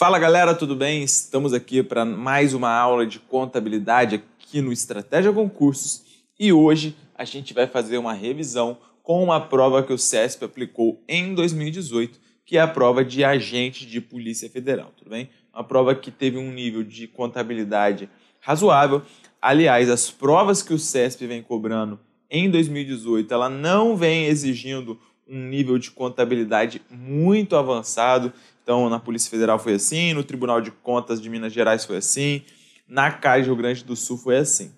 Fala galera, tudo bem? Estamos aqui para mais uma aula de contabilidade aqui no Estratégia Concursos e hoje a gente vai fazer uma revisão com uma prova que o CESP aplicou em 2018, que é a prova de agente de Polícia Federal, tudo bem? Uma prova que teve um nível de contabilidade razoável. Aliás, as provas que o CESP vem cobrando em 2018, ela não vem exigindo um nível de contabilidade muito avançado então, na Polícia Federal foi assim, no Tribunal de Contas de Minas Gerais foi assim, na Caixa Rio Grande do Sul foi assim.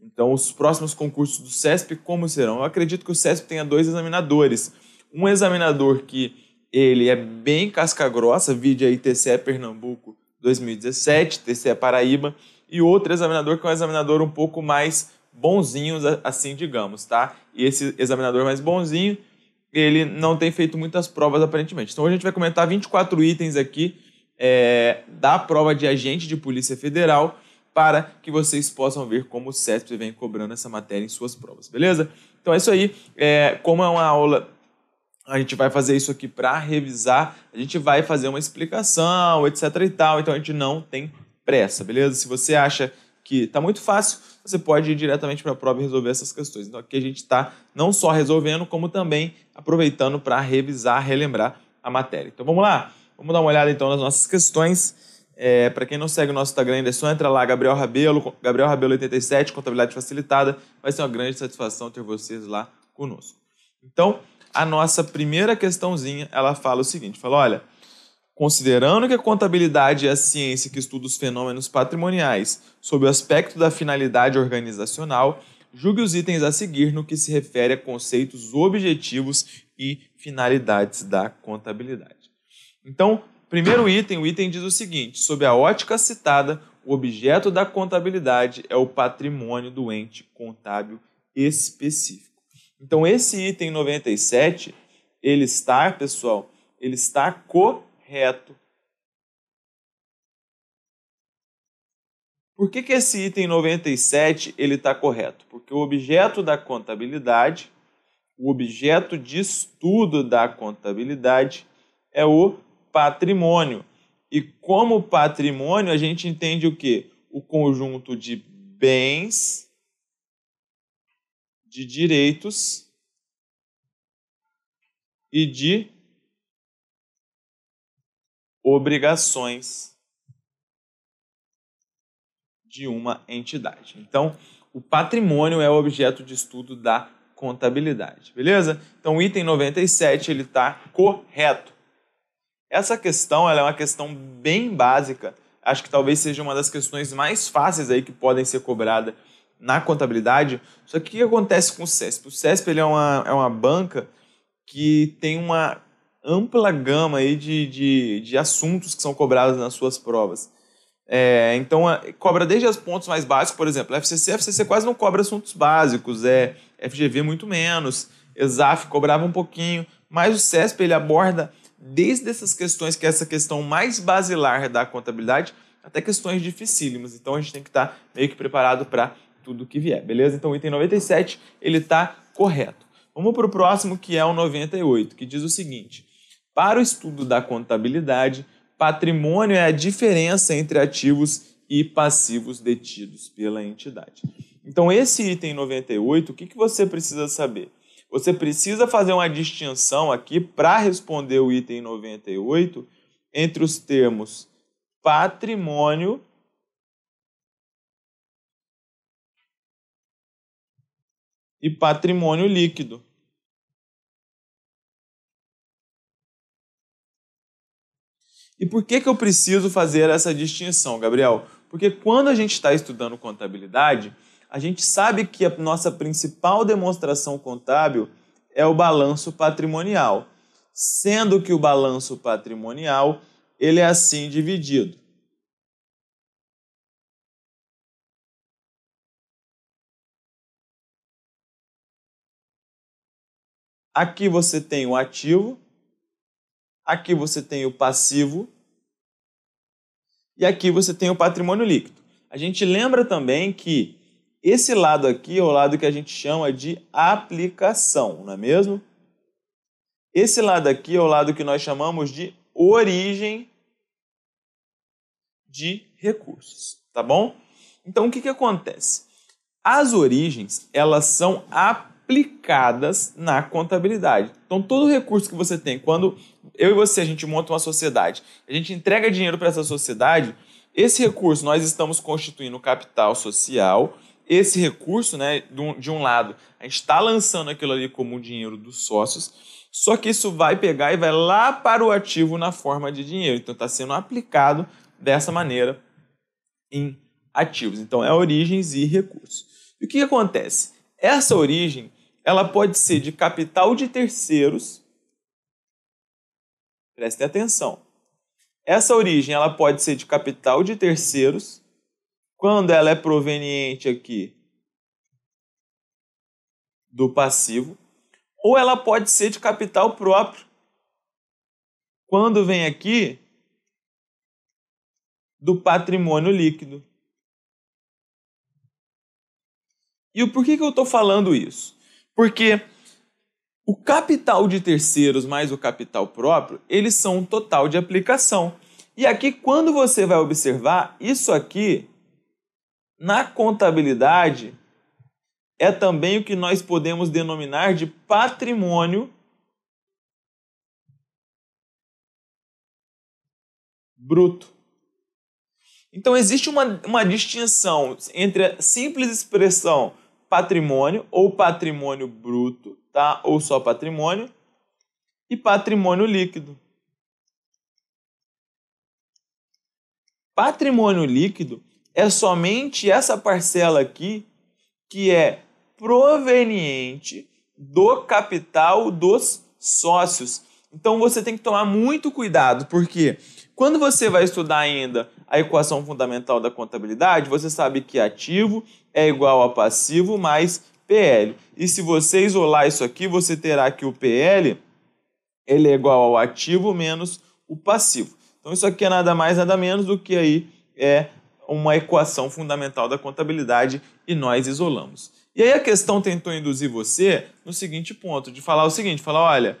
Então, os próximos concursos do CESP, como serão? Eu acredito que o CESP tenha dois examinadores. Um examinador que ele é bem casca-grossa, vide aí TCE Pernambuco 2017, TCE Paraíba, e outro examinador que é um examinador um pouco mais bonzinho, assim digamos, tá? E esse examinador mais bonzinho ele não tem feito muitas provas aparentemente. Então hoje a gente vai comentar 24 itens aqui é, da prova de agente de Polícia Federal para que vocês possam ver como o CESP vem cobrando essa matéria em suas provas, beleza? Então é isso aí. É, como é uma aula, a gente vai fazer isso aqui para revisar, a gente vai fazer uma explicação, etc e tal, então a gente não tem pressa, beleza? Se você acha que está muito fácil, você pode ir diretamente para a prova e resolver essas questões. Então aqui a gente está não só resolvendo, como também aproveitando para revisar, relembrar a matéria. Então vamos lá, vamos dar uma olhada então nas nossas questões. É, para quem não segue o nosso Instagram ainda, é só entrar lá, Gabriel Rabelo, Gabriel Rabelo 87, Contabilidade Facilitada. Vai ser uma grande satisfação ter vocês lá conosco. Então, a nossa primeira questãozinha, ela fala o seguinte, fala, olha, Considerando que a contabilidade é a ciência que estuda os fenômenos patrimoniais sob o aspecto da finalidade organizacional, julgue os itens a seguir no que se refere a conceitos objetivos e finalidades da contabilidade. Então, primeiro item, o item diz o seguinte: sob a ótica citada, o objeto da contabilidade é o patrimônio do ente contábil específico. Então, esse item 97, ele está, pessoal, ele está co reto. Por que, que esse item 97 está correto? Porque o objeto da contabilidade, o objeto de estudo da contabilidade é o patrimônio. E como patrimônio, a gente entende o quê? O conjunto de bens, de direitos e de obrigações de uma entidade. Então, o patrimônio é o objeto de estudo da contabilidade, beleza? Então, o item 97 ele está correto. Essa questão ela é uma questão bem básica. Acho que talvez seja uma das questões mais fáceis aí que podem ser cobradas na contabilidade. Só que o que acontece com o CESP? O CESP ele é, uma, é uma banca que tem uma ampla gama aí de, de, de assuntos que são cobrados nas suas provas. É, então, a, é, cobra desde os pontos mais básicos, por exemplo, a FCC, a FCC quase não cobra assuntos básicos, é FGV muito menos, ESAF cobrava um pouquinho, mas o CESP ele aborda desde essas questões, que é essa questão mais basilar da contabilidade, até questões dificílimas. Então, a gente tem que estar tá meio que preparado para tudo que vier, beleza? Então, o item 97, ele está correto. Vamos para o próximo, que é o 98, que diz o seguinte para o estudo da contabilidade, patrimônio é a diferença entre ativos e passivos detidos pela entidade. Então, esse item 98, o que, que você precisa saber? Você precisa fazer uma distinção aqui para responder o item 98 entre os termos patrimônio e patrimônio líquido. E por que, que eu preciso fazer essa distinção, Gabriel? Porque quando a gente está estudando contabilidade, a gente sabe que a nossa principal demonstração contábil é o balanço patrimonial, sendo que o balanço patrimonial ele é assim dividido. Aqui você tem o ativo, Aqui você tem o passivo e aqui você tem o patrimônio líquido. A gente lembra também que esse lado aqui é o lado que a gente chama de aplicação, não é mesmo? Esse lado aqui é o lado que nós chamamos de origem de recursos, tá bom? Então, o que, que acontece? As origens, elas são a aplicadas na contabilidade. Então, todo recurso que você tem, quando eu e você a gente monta uma sociedade, a gente entrega dinheiro para essa sociedade, esse recurso nós estamos constituindo capital social. Esse recurso, né, de um lado, a gente está lançando aquilo ali como dinheiro dos sócios, só que isso vai pegar e vai lá para o ativo na forma de dinheiro. Então está sendo aplicado dessa maneira em ativos. Então é origens e recursos. E o que, que acontece? Essa origem ela pode ser de capital de terceiros. Prestem atenção. Essa origem ela pode ser de capital de terceiros quando ela é proveniente aqui do passivo, ou ela pode ser de capital próprio quando vem aqui do patrimônio líquido. E por que, que eu estou falando isso? Porque o capital de terceiros mais o capital próprio, eles são um total de aplicação. E aqui, quando você vai observar, isso aqui, na contabilidade, é também o que nós podemos denominar de patrimônio bruto. Então, existe uma, uma distinção entre a simples expressão patrimônio ou patrimônio bruto, tá? Ou só patrimônio e patrimônio líquido. Patrimônio líquido é somente essa parcela aqui que é proveniente do capital dos sócios. Então você tem que tomar muito cuidado, porque quê? Quando você vai estudar ainda a equação fundamental da contabilidade, você sabe que ativo é igual a passivo mais PL. E se você isolar isso aqui, você terá que o PL ele é igual ao ativo menos o passivo. Então isso aqui é nada mais nada menos do que aí é uma equação fundamental da contabilidade e nós isolamos. E aí a questão tentou induzir você no seguinte ponto, de falar o seguinte, falar, olha,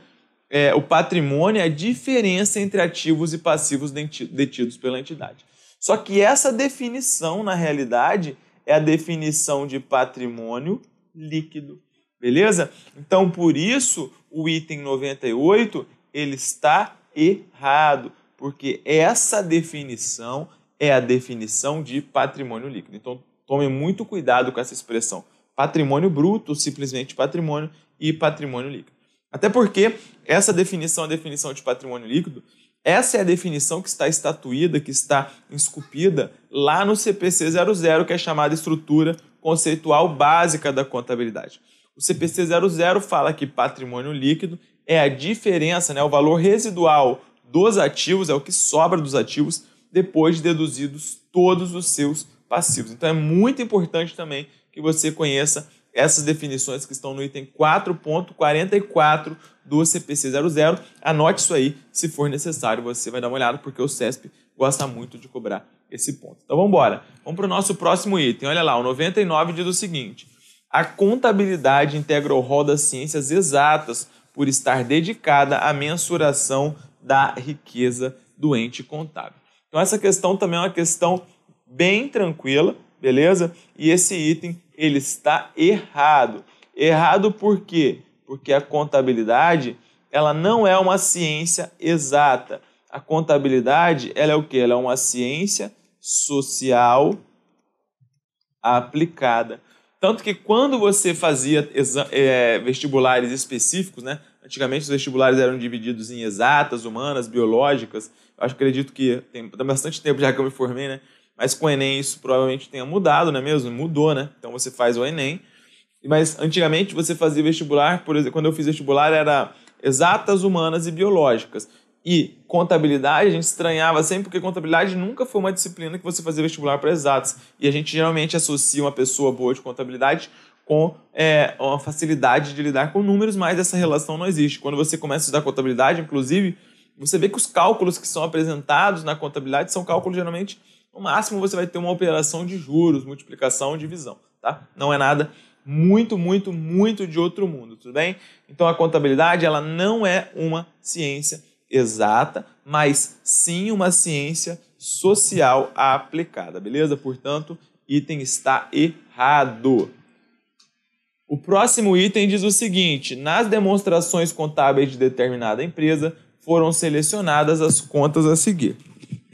é, o patrimônio é a diferença entre ativos e passivos detidos pela entidade. Só que essa definição, na realidade, é a definição de patrimônio líquido. Beleza? Então, por isso, o item 98 ele está errado, porque essa definição é a definição de patrimônio líquido. Então, tome muito cuidado com essa expressão. Patrimônio bruto, simplesmente patrimônio, e patrimônio líquido. Até porque essa definição, é a definição de patrimônio líquido, essa é a definição que está estatuída, que está esculpida lá no CPC 00, que é chamada estrutura conceitual básica da contabilidade. O CPC 00 fala que patrimônio líquido é a diferença, né, o valor residual dos ativos, é o que sobra dos ativos depois de deduzidos todos os seus passivos. Então é muito importante também que você conheça essas definições que estão no item 4.44 do CPC 00. Anote isso aí, se for necessário, você vai dar uma olhada, porque o CESP gosta muito de cobrar esse ponto. Então vamos embora. Vamos para o nosso próximo item. Olha lá, o 99 diz o seguinte: a contabilidade integra o rol das ciências exatas por estar dedicada à mensuração da riqueza do ente contábil. Então essa questão também é uma questão bem tranquila, beleza? E esse item ele está errado. Errado por quê? Porque a contabilidade ela não é uma ciência exata. A contabilidade ela é o que? Ela é uma ciência social aplicada. Tanto que quando você fazia é, vestibulares específicos, né? Antigamente os vestibulares eram divididos em exatas, humanas, biológicas. Eu acho, acredito que tem, tem bastante tempo já que eu me formei, né? Mas com o Enem isso provavelmente tenha mudado, não é mesmo? Mudou, né? Então você faz o Enem. Mas antigamente você fazia vestibular, por exemplo, quando eu fiz vestibular era exatas, humanas e biológicas. E contabilidade, a gente estranhava sempre, porque contabilidade nunca foi uma disciplina que você fazia vestibular para exatas. E a gente geralmente associa uma pessoa boa de contabilidade com é, uma facilidade de lidar com números, mas essa relação não existe. Quando você começa a estudar contabilidade, inclusive, você vê que os cálculos que são apresentados na contabilidade são cálculos geralmente no máximo você vai ter uma operação de juros, multiplicação, divisão, tá? Não é nada muito, muito, muito de outro mundo, tudo bem? Então a contabilidade ela não é uma ciência exata, mas sim uma ciência social aplicada, beleza? Portanto, item está errado. O próximo item diz o seguinte: nas demonstrações contábeis de determinada empresa foram selecionadas as contas a seguir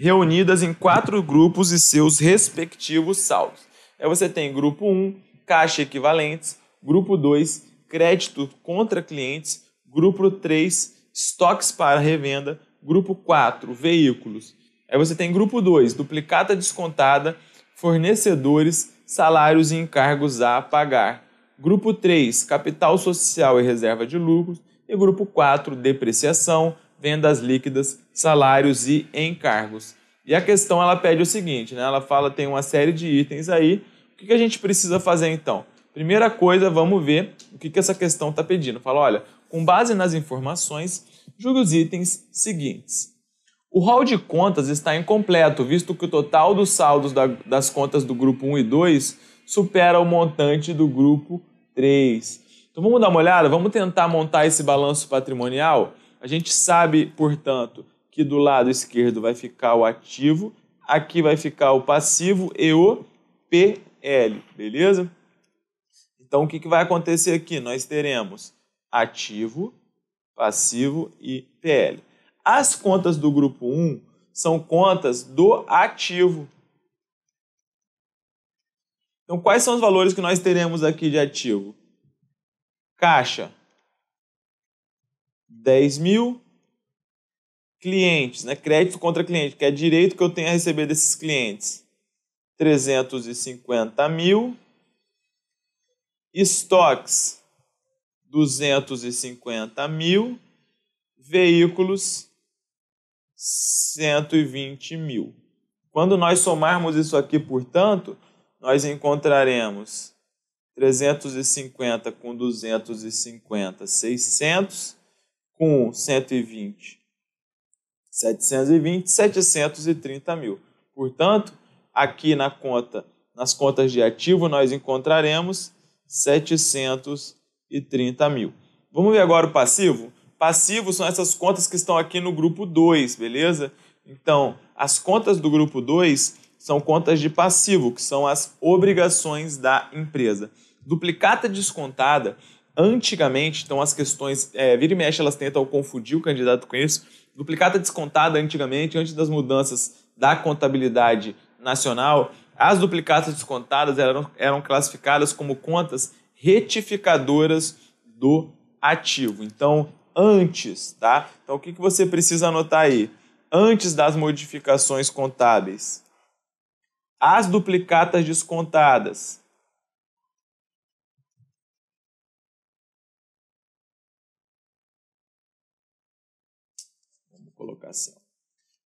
reunidas em quatro grupos e seus respectivos saldos. Aí você tem grupo 1, caixa equivalentes, grupo 2, crédito contra clientes, grupo 3, estoques para revenda, grupo 4, veículos. Aí você tem grupo 2, duplicata descontada, fornecedores, salários e encargos a pagar. Grupo 3, capital social e reserva de lucros. E grupo 4, depreciação, vendas líquidas, salários e encargos. E a questão ela pede o seguinte, né? Ela fala tem uma série de itens aí. O que, que a gente precisa fazer então? Primeira coisa, vamos ver o que, que essa questão está pedindo. Fala, olha, com base nas informações, julgue os itens seguintes. O rol de contas está incompleto, visto que o total dos saldos da, das contas do grupo 1 e 2 supera o montante do grupo 3. Então vamos dar uma olhada, vamos tentar montar esse balanço patrimonial. A gente sabe, portanto, que do lado esquerdo vai ficar o ativo, aqui vai ficar o passivo e o PL, beleza? Então, o que, que vai acontecer aqui? Nós teremos ativo, passivo e PL. As contas do grupo 1 são contas do ativo. Então, quais são os valores que nós teremos aqui de ativo? Caixa, 10 mil clientes, né? crédito contra cliente, que é direito que eu tenho a receber desses clientes. 350 mil. Estoques, 250 mil. Veículos, 120 mil. Quando nós somarmos isso aqui, portanto, nós encontraremos 350 com 250, 600, com 120, 720, 730 mil. Portanto, aqui na conta, nas contas de ativo, nós encontraremos 730 mil. Vamos ver agora o passivo? Passivo são essas contas que estão aqui no grupo 2, beleza? Então, as contas do grupo 2 são contas de passivo, que são as obrigações da empresa. Duplicata descontada, antigamente, então as questões, é, vira e mexe, elas tentam confundir o candidato com isso, duplicata descontada antigamente, antes das mudanças da contabilidade nacional, as duplicatas descontadas eram, eram classificadas como contas retificadoras do ativo. Então, antes, tá? Então, o que, que você precisa anotar aí? Antes das modificações contábeis, as duplicatas descontadas colocação.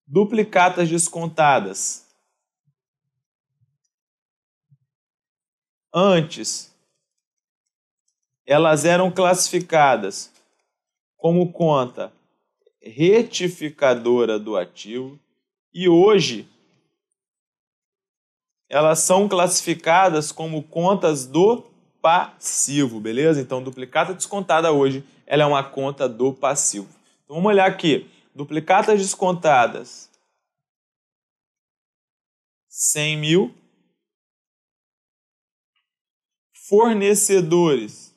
Duplicatas descontadas. Antes, elas eram classificadas como conta retificadora do ativo e hoje elas são classificadas como contas do passivo, beleza? Então, duplicata descontada hoje, ela é uma conta do passivo. Então, vamos olhar aqui duplicatas descontadas, 100 mil. Fornecedores,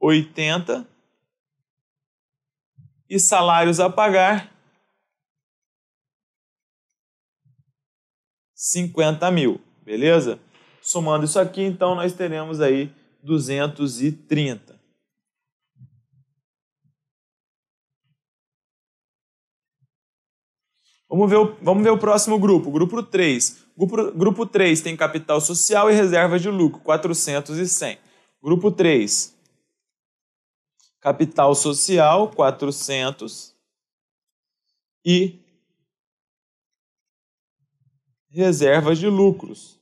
80. E salários a pagar, 50 mil, beleza? Somando isso aqui, então, nós teremos aí 230. Vamos ver o, vamos ver o próximo grupo, grupo 3. Grupo, grupo 3 tem capital social e reserva de lucro, 400 e 100. Grupo 3, capital social, 400 e reserva de lucros,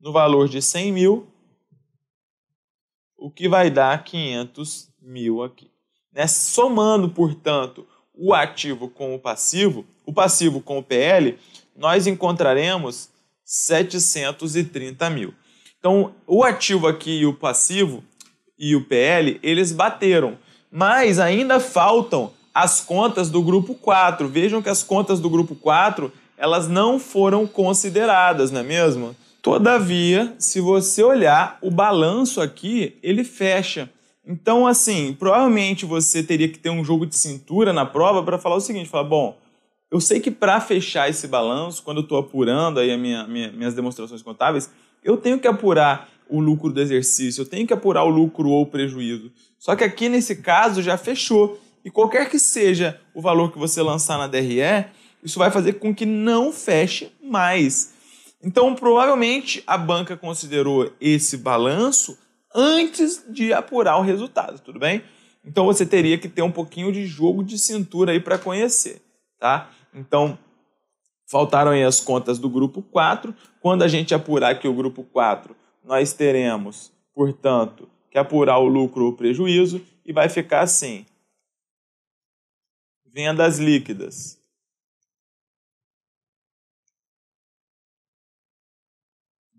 no valor de 100 mil, o que vai dar 500 mil aqui. Né? Somando, portanto, o ativo com o passivo, o passivo com o PL, nós encontraremos 730 mil. Então, o ativo aqui e o passivo e o PL, eles bateram, mas ainda faltam as contas do grupo 4. Vejam que as contas do grupo 4, elas não foram consideradas, não é mesmo? Todavia, se você olhar, o balanço aqui, ele fecha. Então, assim, provavelmente você teria que ter um jogo de cintura na prova para falar o seguinte: falar, bom, eu sei que para fechar esse balanço, quando eu estou apurando aí a minha, minha, minhas demonstrações contábeis, eu tenho que apurar o lucro do exercício, eu tenho que apurar o lucro ou o prejuízo. Só que aqui nesse caso já fechou. E qualquer que seja o valor que você lançar na DRE, isso vai fazer com que não feche mais. Então, provavelmente a banca considerou esse balanço antes de apurar o resultado, tudo bem? Então você teria que ter um pouquinho de jogo de cintura aí para conhecer, tá? Então, faltaram aí as contas do grupo 4. Quando a gente apurar aqui o grupo 4, nós teremos, portanto, que apurar o lucro ou prejuízo e vai ficar assim: vendas líquidas.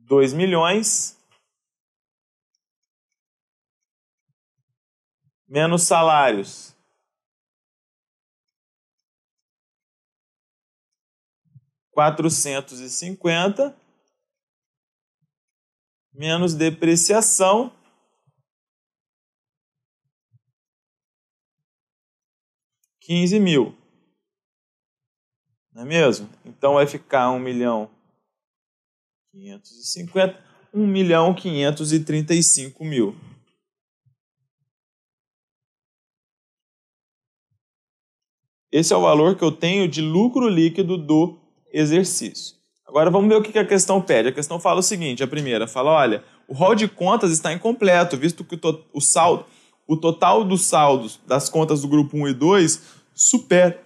dois milhões menos salários. Quatrocentos e cinquenta menos depreciação quinze mil, não é mesmo? Então vai ficar um milhão quinhentos e cinquenta, um milhão quinhentos e trinta e cinco mil. Esse é o valor que eu tenho de lucro líquido do exercício. Agora vamos ver o que a questão pede. A questão fala o seguinte: a primeira fala, olha, o rol de contas está incompleto, visto que o, o saldo, o total dos saldos das contas do grupo 1 e 2 supera,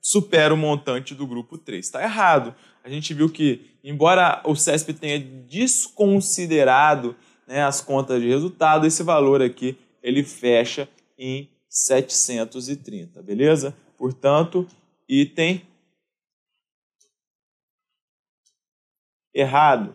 supera o montante do grupo 3. Está errado. A gente viu que, embora o CESP tenha desconsiderado né, as contas de resultado, esse valor aqui ele fecha em 730, beleza? Portanto, item errado.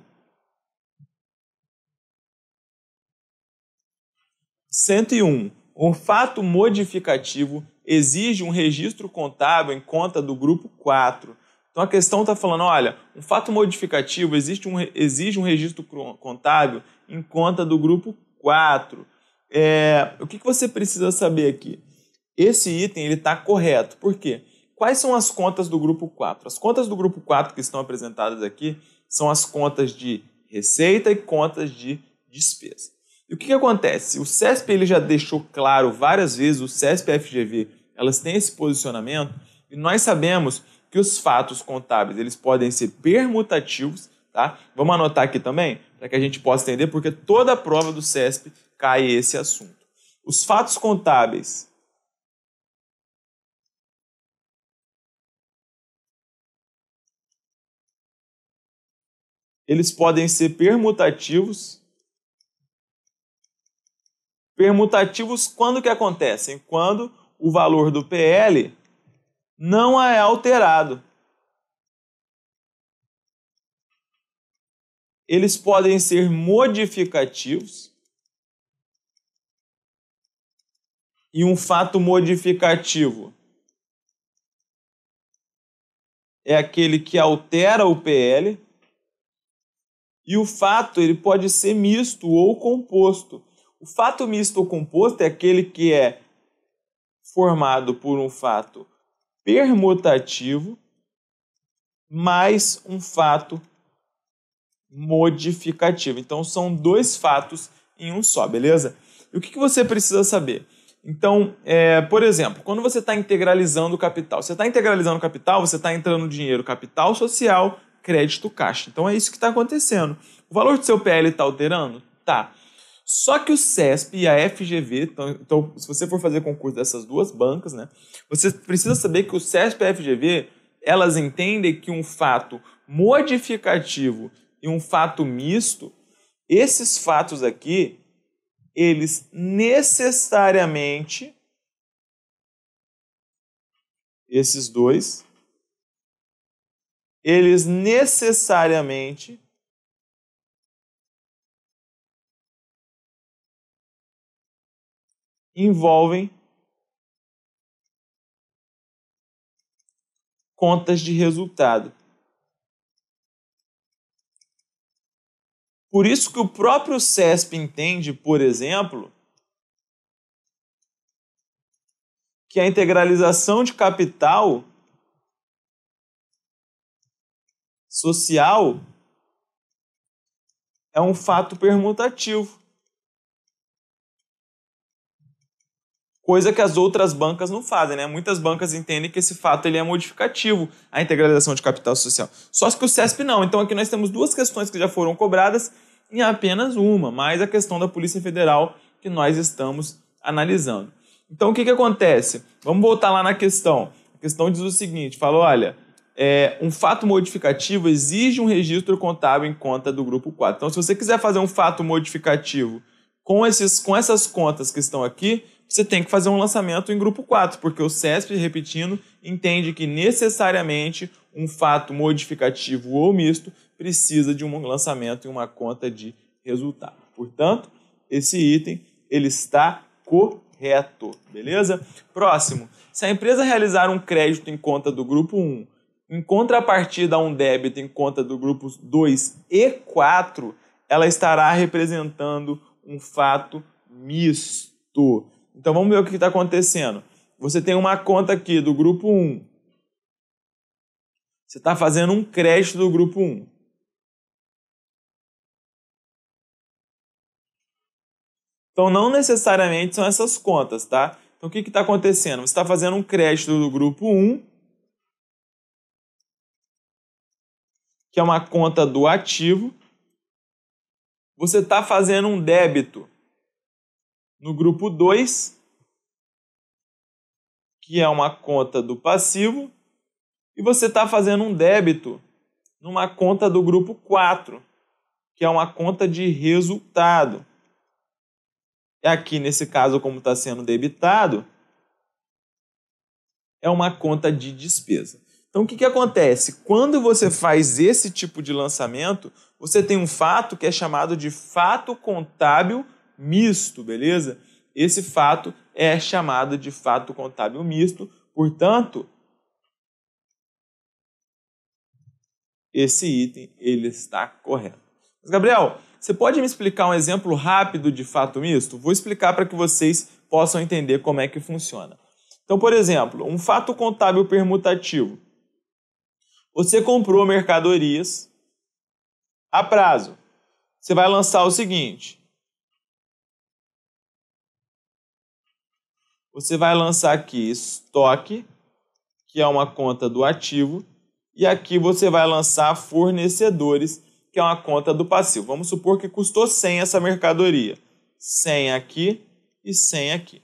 101. Um fato modificativo exige um registro contábil em conta do grupo 4. Então a questão está falando: olha, um fato modificativo existe um, exige um registro contábil em conta do grupo 4. É, o que, que você precisa saber aqui? Esse item está correto. Por quê? Quais são as contas do grupo 4? As contas do grupo 4 que estão apresentadas aqui são as contas de receita e contas de despesa. E o que, que acontece? O CESP ele já deixou claro várias vezes, o CESP e a FGV, elas têm esse posicionamento, e nós sabemos que os fatos contábeis eles podem ser permutativos, tá? Vamos anotar aqui também, para que a gente possa entender, porque toda a prova do CESP cai esse assunto. Os fatos contábeis eles podem ser permutativos. Permutativos quando que acontecem? Quando o valor do PL não é alterado. Eles podem ser modificativos. E um fato modificativo é aquele que altera o PL. E o fato ele pode ser misto ou composto. O fato misto ou composto é aquele que é formado por um fato permutativo mais um fato modificativo. Então são dois fatos em um só, beleza? E o que, você precisa saber? Então, é, por exemplo, quando você está integralizando o capital, você está integralizando o capital, você está entrando dinheiro capital social crédito caixa. Então é isso que está acontecendo. O valor do seu PL está alterando? Tá. Só que o CESP e a FGV, então, então, se você for fazer concurso dessas duas bancas, né, você precisa saber que o CESP e a FGV, elas entendem que um fato modificativo e um fato misto, esses fatos aqui, eles necessariamente, esses dois, eles necessariamente envolvem contas de resultado. Por isso que o próprio CESP entende, por exemplo, que a integralização de capital social é um fato permutativo. Coisa que as outras bancas não fazem, né? Muitas bancas entendem que esse fato ele é modificativo, à integralização de capital social. Só que o CESP não. Então aqui nós temos duas questões que já foram cobradas em apenas uma, mais a questão da Polícia Federal que nós estamos analisando. Então o que, que acontece? Vamos voltar lá na questão. A questão diz o seguinte: fala, olha, é, um fato modificativo exige um registro contábil em conta do grupo 4. Então, se você quiser fazer um fato modificativo com, esses, com essas contas que estão aqui, você tem que fazer um lançamento em grupo 4, porque o CESP, repetindo, entende que necessariamente um fato modificativo ou misto precisa de um lançamento em uma conta de resultado. Portanto, esse item ele está correto, beleza? Próximo, se a empresa realizar um crédito em conta do grupo 1 em contrapartida a um débito em conta do grupo 2 e 4, ela estará representando um fato misto. Então vamos ver o que está acontecendo. Você tem uma conta aqui do grupo 1. Você está fazendo um crédito do grupo 1. Então não necessariamente são essas contas, tá? Então o que está acontecendo? Você está fazendo um crédito do grupo 1 que é uma conta do ativo, você está fazendo um débito no grupo 2, que é uma conta do passivo, e você está fazendo um débito numa conta do grupo 4, que é uma conta de resultado. E aqui, nesse caso, como está sendo debitado, é uma conta de despesa. Então, o que, que acontece? Quando você faz esse tipo de lançamento, você tem um fato que é chamado de fato contábil misto, beleza? Esse fato é chamado de fato contábil misto, portanto, esse item ele está correto. Mas, Gabriel, você pode me explicar um exemplo rápido de fato misto? Vou explicar para que vocês possam entender como é que funciona. Então, por exemplo, um fato contábil permutativo. Você comprou mercadorias a prazo. Você vai lançar o seguinte. Você vai lançar aqui estoque, que é uma conta do ativo, e aqui você vai lançar fornecedores, que é uma conta do passivo. Vamos supor que custou 100 essa mercadoria. 100 aqui e 100 aqui.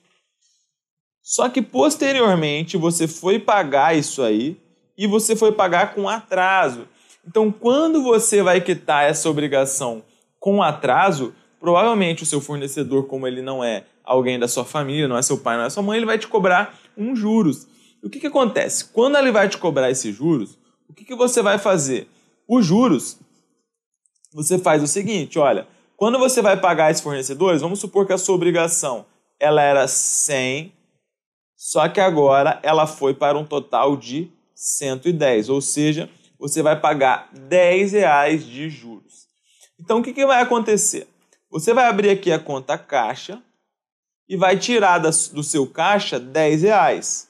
Só que posteriormente você foi pagar isso aí e você foi pagar com atraso. Então, quando você vai quitar essa obrigação com atraso, provavelmente o seu fornecedor, como ele não é alguém da sua família, não é seu pai, não é sua mãe, ele vai te cobrar uns juros. E o que, que acontece? Quando ele vai te cobrar esses juros, o que, que você vai fazer? Os juros, você faz o seguinte, olha, quando você vai pagar esses fornecedores, vamos supor que a sua obrigação ela era 100, só que agora ela foi para um total de 110, ou seja, você vai pagar 10 reais de juros. Então o que, que vai acontecer? Você vai abrir aqui a conta caixa e vai tirar do seu caixa 10 reais.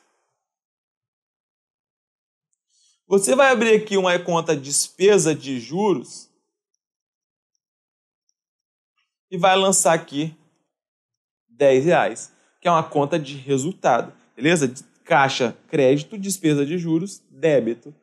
Você vai abrir aqui uma conta despesa de juros e vai lançar aqui 10 reais, que é uma conta de resultado, beleza? caixa, crédito, despesa de juros, débito.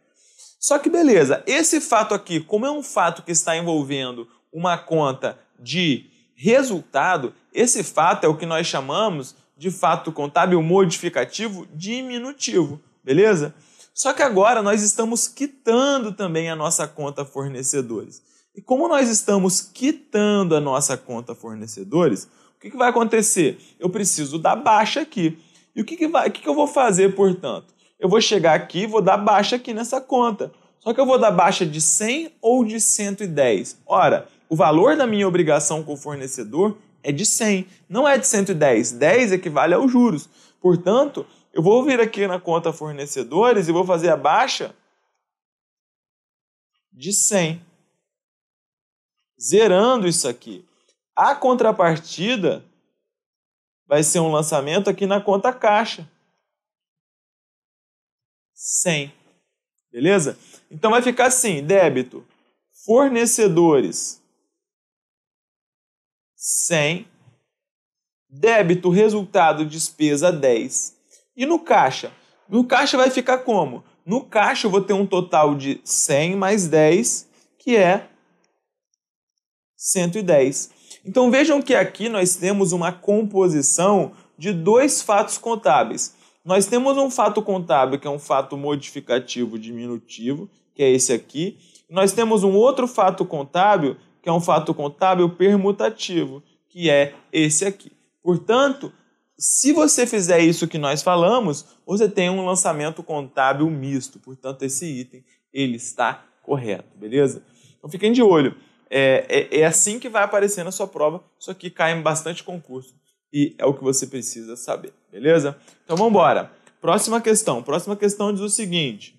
Só que beleza, esse fato aqui, como é um fato que está envolvendo uma conta de resultado, esse fato é o que nós chamamos de fato contábil modificativo diminutivo, beleza? Só que agora nós estamos quitando também a nossa conta fornecedores. E como nós estamos quitando a nossa conta fornecedores, o que, vai acontecer? Eu preciso da baixa aqui. E o que, que, vai, o que, que eu vou fazer, portanto? Eu vou chegar aqui, vou dar baixa aqui nessa conta. Só que eu vou dar baixa de 100 ou de 110. Ora, o valor da minha obrigação com o fornecedor é de 100, não é de 110. 10 equivale aos juros. Portanto, eu vou vir aqui na conta fornecedores e vou fazer a baixa de 100. Zerando isso aqui. A contrapartida vai ser um lançamento aqui na conta caixa. 100. Beleza? Então vai ficar assim, débito, fornecedores, 100, débito, resultado, despesa, 10. E no caixa? No caixa vai ficar como? No caixa eu vou ter um total de 100 mais 10, que é 110. Então vejam que aqui nós temos uma composição de dois fatos contábeis. Nós temos um fato contábil que é um fato modificativo diminutivo, que é esse aqui. Nós temos um outro fato contábil que é um fato contábil permutativo, que é esse aqui. Portanto, se você fizer isso que nós falamos, você tem um lançamento contábil misto. Portanto, esse item ele está correto, beleza? Então fiquem de olho. É, é, é assim que vai aparecer na sua prova, só que cai em bastante concurso e é o que você precisa saber, beleza? Então vamos embora. Próxima questão. Próxima questão diz o seguinte.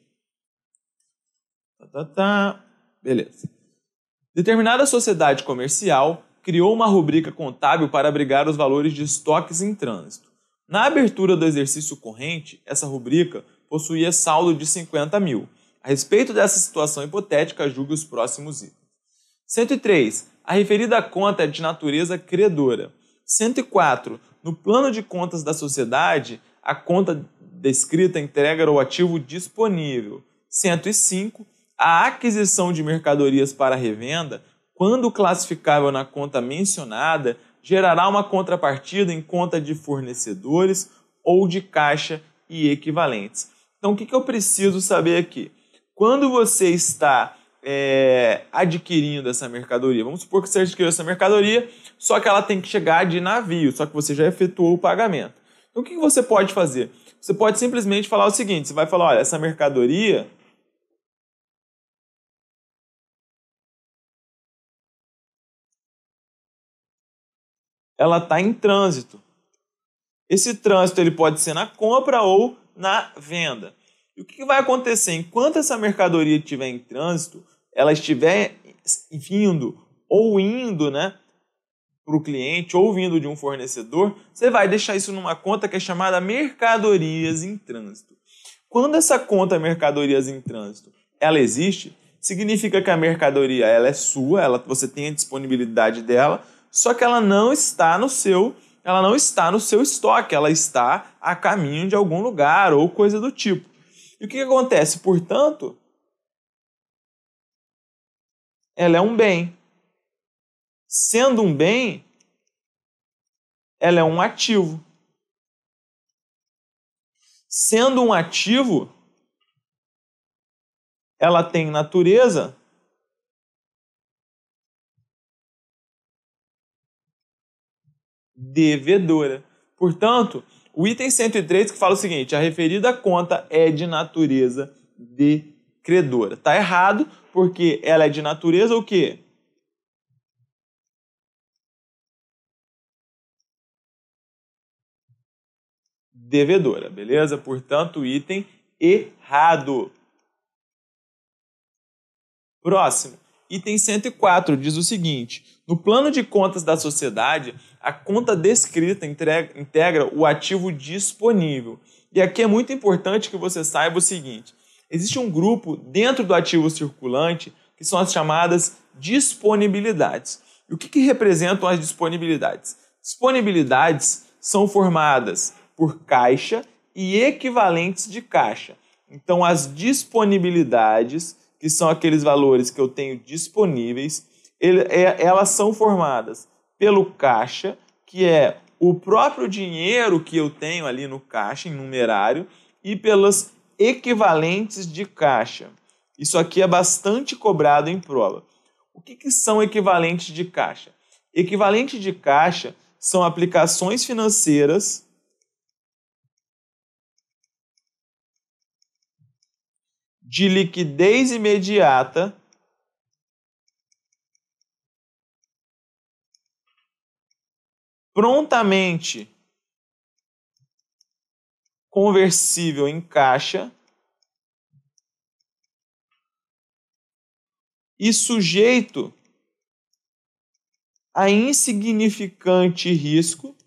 Tá, tá, tá. Beleza. Determinada sociedade comercial criou uma rubrica contábil para abrigar os valores de estoques em trânsito. Na abertura do exercício corrente, essa rubrica possuía saldo de 50 mil. A respeito dessa situação hipotética, julgue os próximos itens. 103. A referida conta é de natureza credora. 104. No plano de contas da sociedade, a conta descrita entrega o ativo disponível. 105. A aquisição de mercadorias para revenda, quando classificável na conta mencionada, gerará uma contrapartida em conta de fornecedores ou de caixa e equivalentes. Então, o que eu preciso saber aqui? Quando você está é, adquirindo essa mercadoria. Vamos supor que você adquiriu essa mercadoria, só que ela tem que chegar de navio, só que você já efetuou o pagamento. Então, o que você pode fazer? Você pode simplesmente falar o seguinte: você vai falar, olha, essa mercadoria ela está em trânsito. Esse trânsito ele pode ser na compra ou na venda. E o que vai acontecer? Enquanto essa mercadoria estiver em trânsito, ela estiver vindo ou indo, né? para o cliente ou vindo de um fornecedor, você vai deixar isso numa conta que é chamada mercadorias em trânsito. Quando essa conta mercadorias em trânsito, ela existe, significa que a mercadoria ela é sua, ela, você tem a disponibilidade dela, só que ela não está no seu, ela não está no seu estoque, ela está a caminho de algum lugar ou coisa do tipo. E o que, que acontece? Portanto, ela é um bem. Sendo um bem, ela é um ativo. Sendo um ativo, ela tem natureza devedora. Portanto, o item 103 que fala o seguinte: a referida conta é de natureza de credora. Tá errado, porque ela é de natureza o quê? Devedora, beleza? Portanto, item errado. Próximo. Item 104 diz o seguinte: no plano de contas da sociedade, a conta descrita integra o ativo disponível. E aqui é muito importante que você saiba o seguinte: existe um grupo dentro do ativo circulante que são as chamadas disponibilidades. E o que, que representam as disponibilidades? Disponibilidades são formadas por caixa e equivalentes de caixa. Então, as disponibilidades que são aqueles valores que eu tenho disponíveis, ele, é, elas são formadas pelo caixa, que é o próprio dinheiro que eu tenho ali no caixa, em numerário, e pelas equivalentes de caixa. Isso aqui é bastante cobrado em prova. O que, que são equivalentes de caixa? Equivalente de caixa são aplicações financeiras de liquidez imediata prontamente conversível em caixa e sujeito a insignificante risco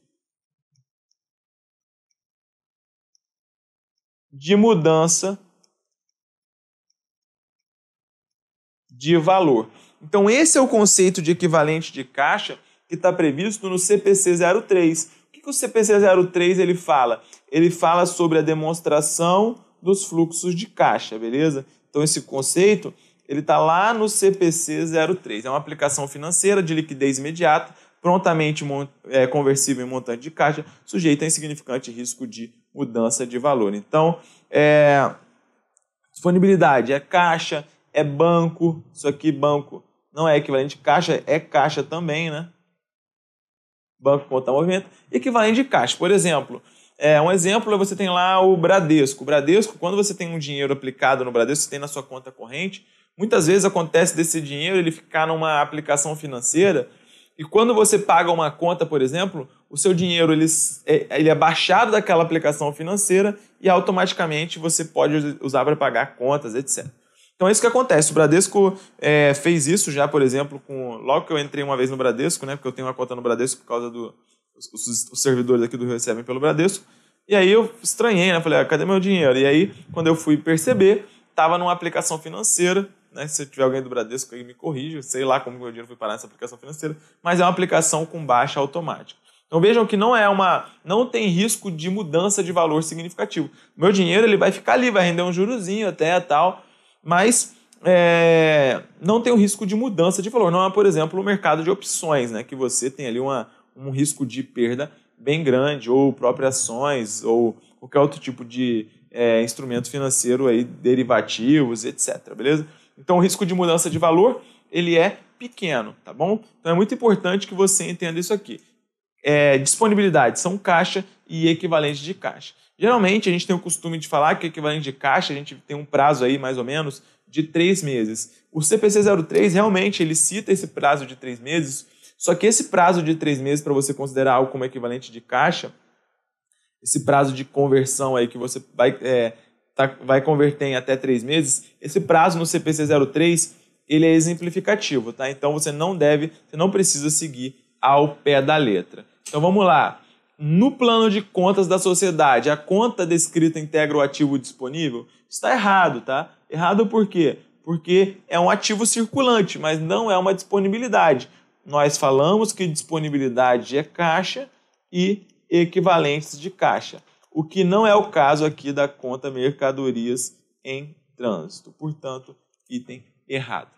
de mudança de valor. Então, esse é o conceito de equivalente de caixa que está previsto no CPC 03. O que, que o CPC 03 ele fala? Ele fala sobre a demonstração dos fluxos de caixa, beleza? Então, esse conceito ele está lá no CPC 03. É uma aplicação financeira de liquidez imediata, prontamente é, conversível em montante de caixa, sujeita a insignificante risco de mudança de valor. Então, é, disponibilidade é caixa, é banco, isso aqui banco não é equivalente de caixa, é caixa também, né? Banco conta movimento, equivalente de caixa. Por exemplo, é, um exemplo é você tem lá o Bradesco. O Bradesco, quando você tem um dinheiro aplicado no Bradesco, você tem na sua conta corrente, muitas vezes acontece desse dinheiro ele ficar numa aplicação financeira e quando você paga uma conta, por exemplo, o seu dinheiro ele, é, ele é baixado daquela aplicação financeira e automaticamente você pode usar para pagar contas, etc. Então é isso que acontece. O Bradesco é, fez isso já, por exemplo, com logo que eu entrei uma vez no Bradesco, né? Porque eu tenho uma conta no Bradesco por causa do os, servidores aqui do Rio recebem pelo Bradesco. E aí eu estranhei, né? Falei, ah, cadê meu dinheiro? E aí quando eu fui perceber, estava numa aplicação financeira. Né, se tiver alguém do Bradesco aí me corrija, sei lá como meu dinheiro foi parar nessa aplicação financeira, mas é uma aplicação com baixa automática. Então vejam que não é uma, não tem risco de mudança de valor significativo. Meu dinheiro ele vai ficar ali, vai render um jurozinho até tal, mas é, não tem o risco de mudança de valor. Não é, por exemplo, o mercado de opções, né, que você tem ali uma, um risco de perda bem grande, ou próprias ações, ou qualquer outro tipo de é, instrumento financeiro aí, derivativos, etc. Beleza? Então o risco de mudança de valor ele é pequeno, tá bom? Então é muito importante que você entenda isso aqui. É, disponibilidade são caixa e equivalente de caixa. Geralmente, a gente tem o costume de falar que o é equivalente de caixa, a gente tem um prazo aí, mais ou menos, de três meses. O CPC 03, realmente, ele cita esse prazo de três meses, só que esse prazo de três meses, para você considerar algo como equivalente de caixa, esse prazo de conversão aí que você vai, é, tá, vai converter em até três meses, esse prazo no CPC 03, ele é exemplificativo, tá? Então, você não deve, você não precisa seguir ao pé da letra. Então, vamos lá no plano de contas da sociedade, a conta descrita integra o ativo disponível, está errado, tá? Errado por quê? Porque é um ativo circulante, mas não é uma disponibilidade. Nós falamos que disponibilidade é caixa e equivalentes de caixa, o que não é o caso aqui da conta mercadorias em trânsito. Portanto, item errado.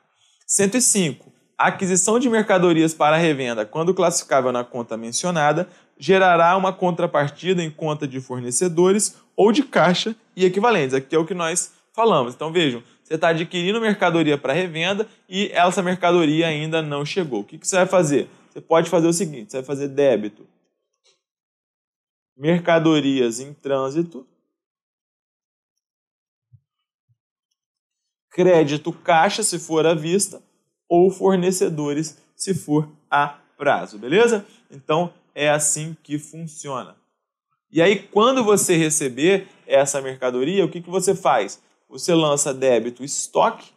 105. Aquisição de mercadorias para revenda quando classificável na conta mencionada gerará uma contrapartida em conta de fornecedores ou de caixa e equivalentes. Aqui é o que nós falamos. Então vejam, você está adquirindo mercadoria para revenda e essa mercadoria ainda não chegou. O que, que você vai fazer? Você pode fazer o seguinte: você vai fazer débito. Mercadorias em trânsito. Crédito caixa, se for à vista, ou fornecedores, se for a prazo, beleza? Então, é assim que funciona. E aí, quando você receber essa mercadoria, o que, que você faz? Você lança débito estoque,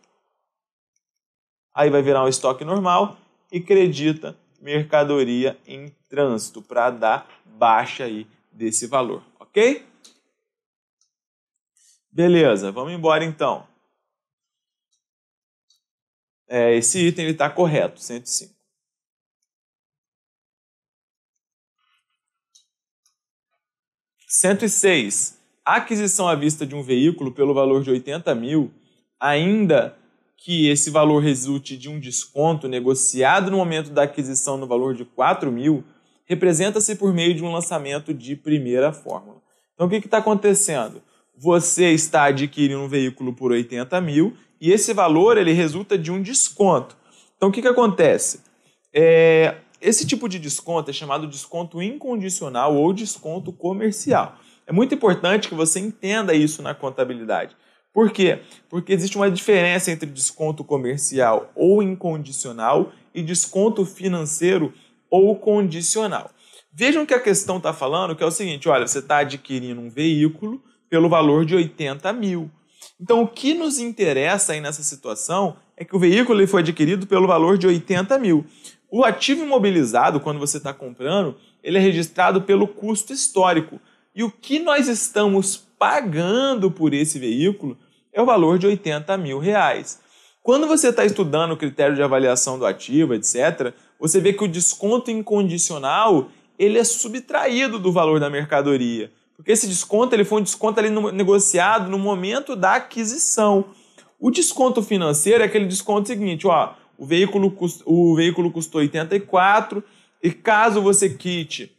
aí vai virar um estoque normal, e credita mercadoria em trânsito para dar baixa aí desse valor, ok? Beleza, vamos embora então. É, esse item está correto, 105. 106. Aquisição à vista de um veículo pelo valor de 80 mil, ainda que esse valor resulte de um desconto negociado no momento da aquisição no valor de 4 mil, representa-se por meio de um lançamento de primeira fórmula. Então, o que está acontecendo? Você está adquirindo um veículo por 80 mil e esse valor ele resulta de um desconto. Então, o que, que acontece? É, esse tipo de desconto é chamado desconto incondicional ou desconto comercial. É muito importante que você entenda isso na contabilidade. Por quê? Porque existe uma diferença entre desconto comercial ou incondicional e desconto financeiro ou condicional. Vejam que a questão está falando que é o seguinte: olha, você está adquirindo um veículo pelo valor de 80 mil. Então, o que nos interessa aí nessa situação é que o veículo ele foi adquirido pelo valor de 80 mil. O ativo imobilizado, quando você está comprando, ele é registrado pelo custo histórico. E o que nós estamos pagando por esse veículo é o valor de 80 mil reais. Quando você está estudando o critério de avaliação do ativo, etc., você vê que o desconto incondicional ele é subtraído do valor da mercadoria. Porque esse desconto ele foi um desconto ali no, negociado no momento da aquisição. O desconto financeiro é aquele desconto seguinte, ó, o veículo, o veículo custou 84 e caso você quite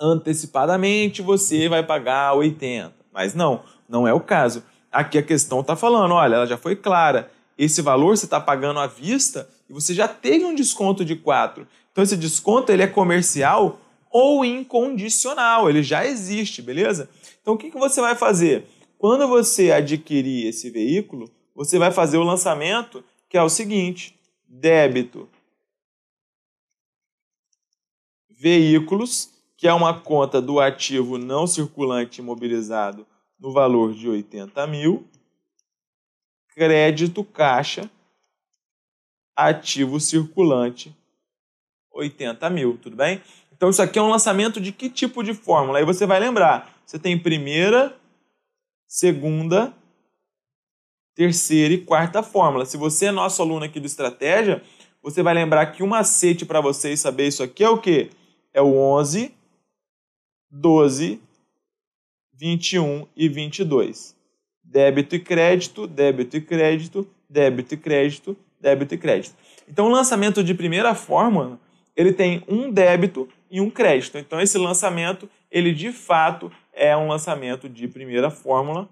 antecipadamente, você vai pagar 80. Mas não, não é o caso. Aqui a questão está falando, olha, ela já foi clara. Esse valor você está pagando à vista e você já teve um desconto de 4. Então esse desconto ele é comercial ou incondicional, ele já existe, beleza? Então o que, que você vai fazer? Quando você adquirir esse veículo, você vai fazer o lançamento que é o seguinte: débito. Veículos, que é uma conta do ativo não circulante imobilizado no valor de 80 mil. Crédito caixa, ativo circulante, 80 mil, tudo bem? Então isso aqui é um lançamento de que tipo de fórmula? Aí você vai lembrar, você tem primeira, segunda, terceira e quarta fórmula. Se você é nosso aluno aqui do Estratégia, você vai lembrar que um macete para vocês saber isso aqui é o quê? É o 11, 12, 21 e 22. Débito e crédito, débito e crédito, débito e crédito, débito e crédito. Então, o lançamento de primeira fórmula, ele tem um débito e um crédito. Então, esse lançamento, ele de fato é um lançamento de primeira fórmula,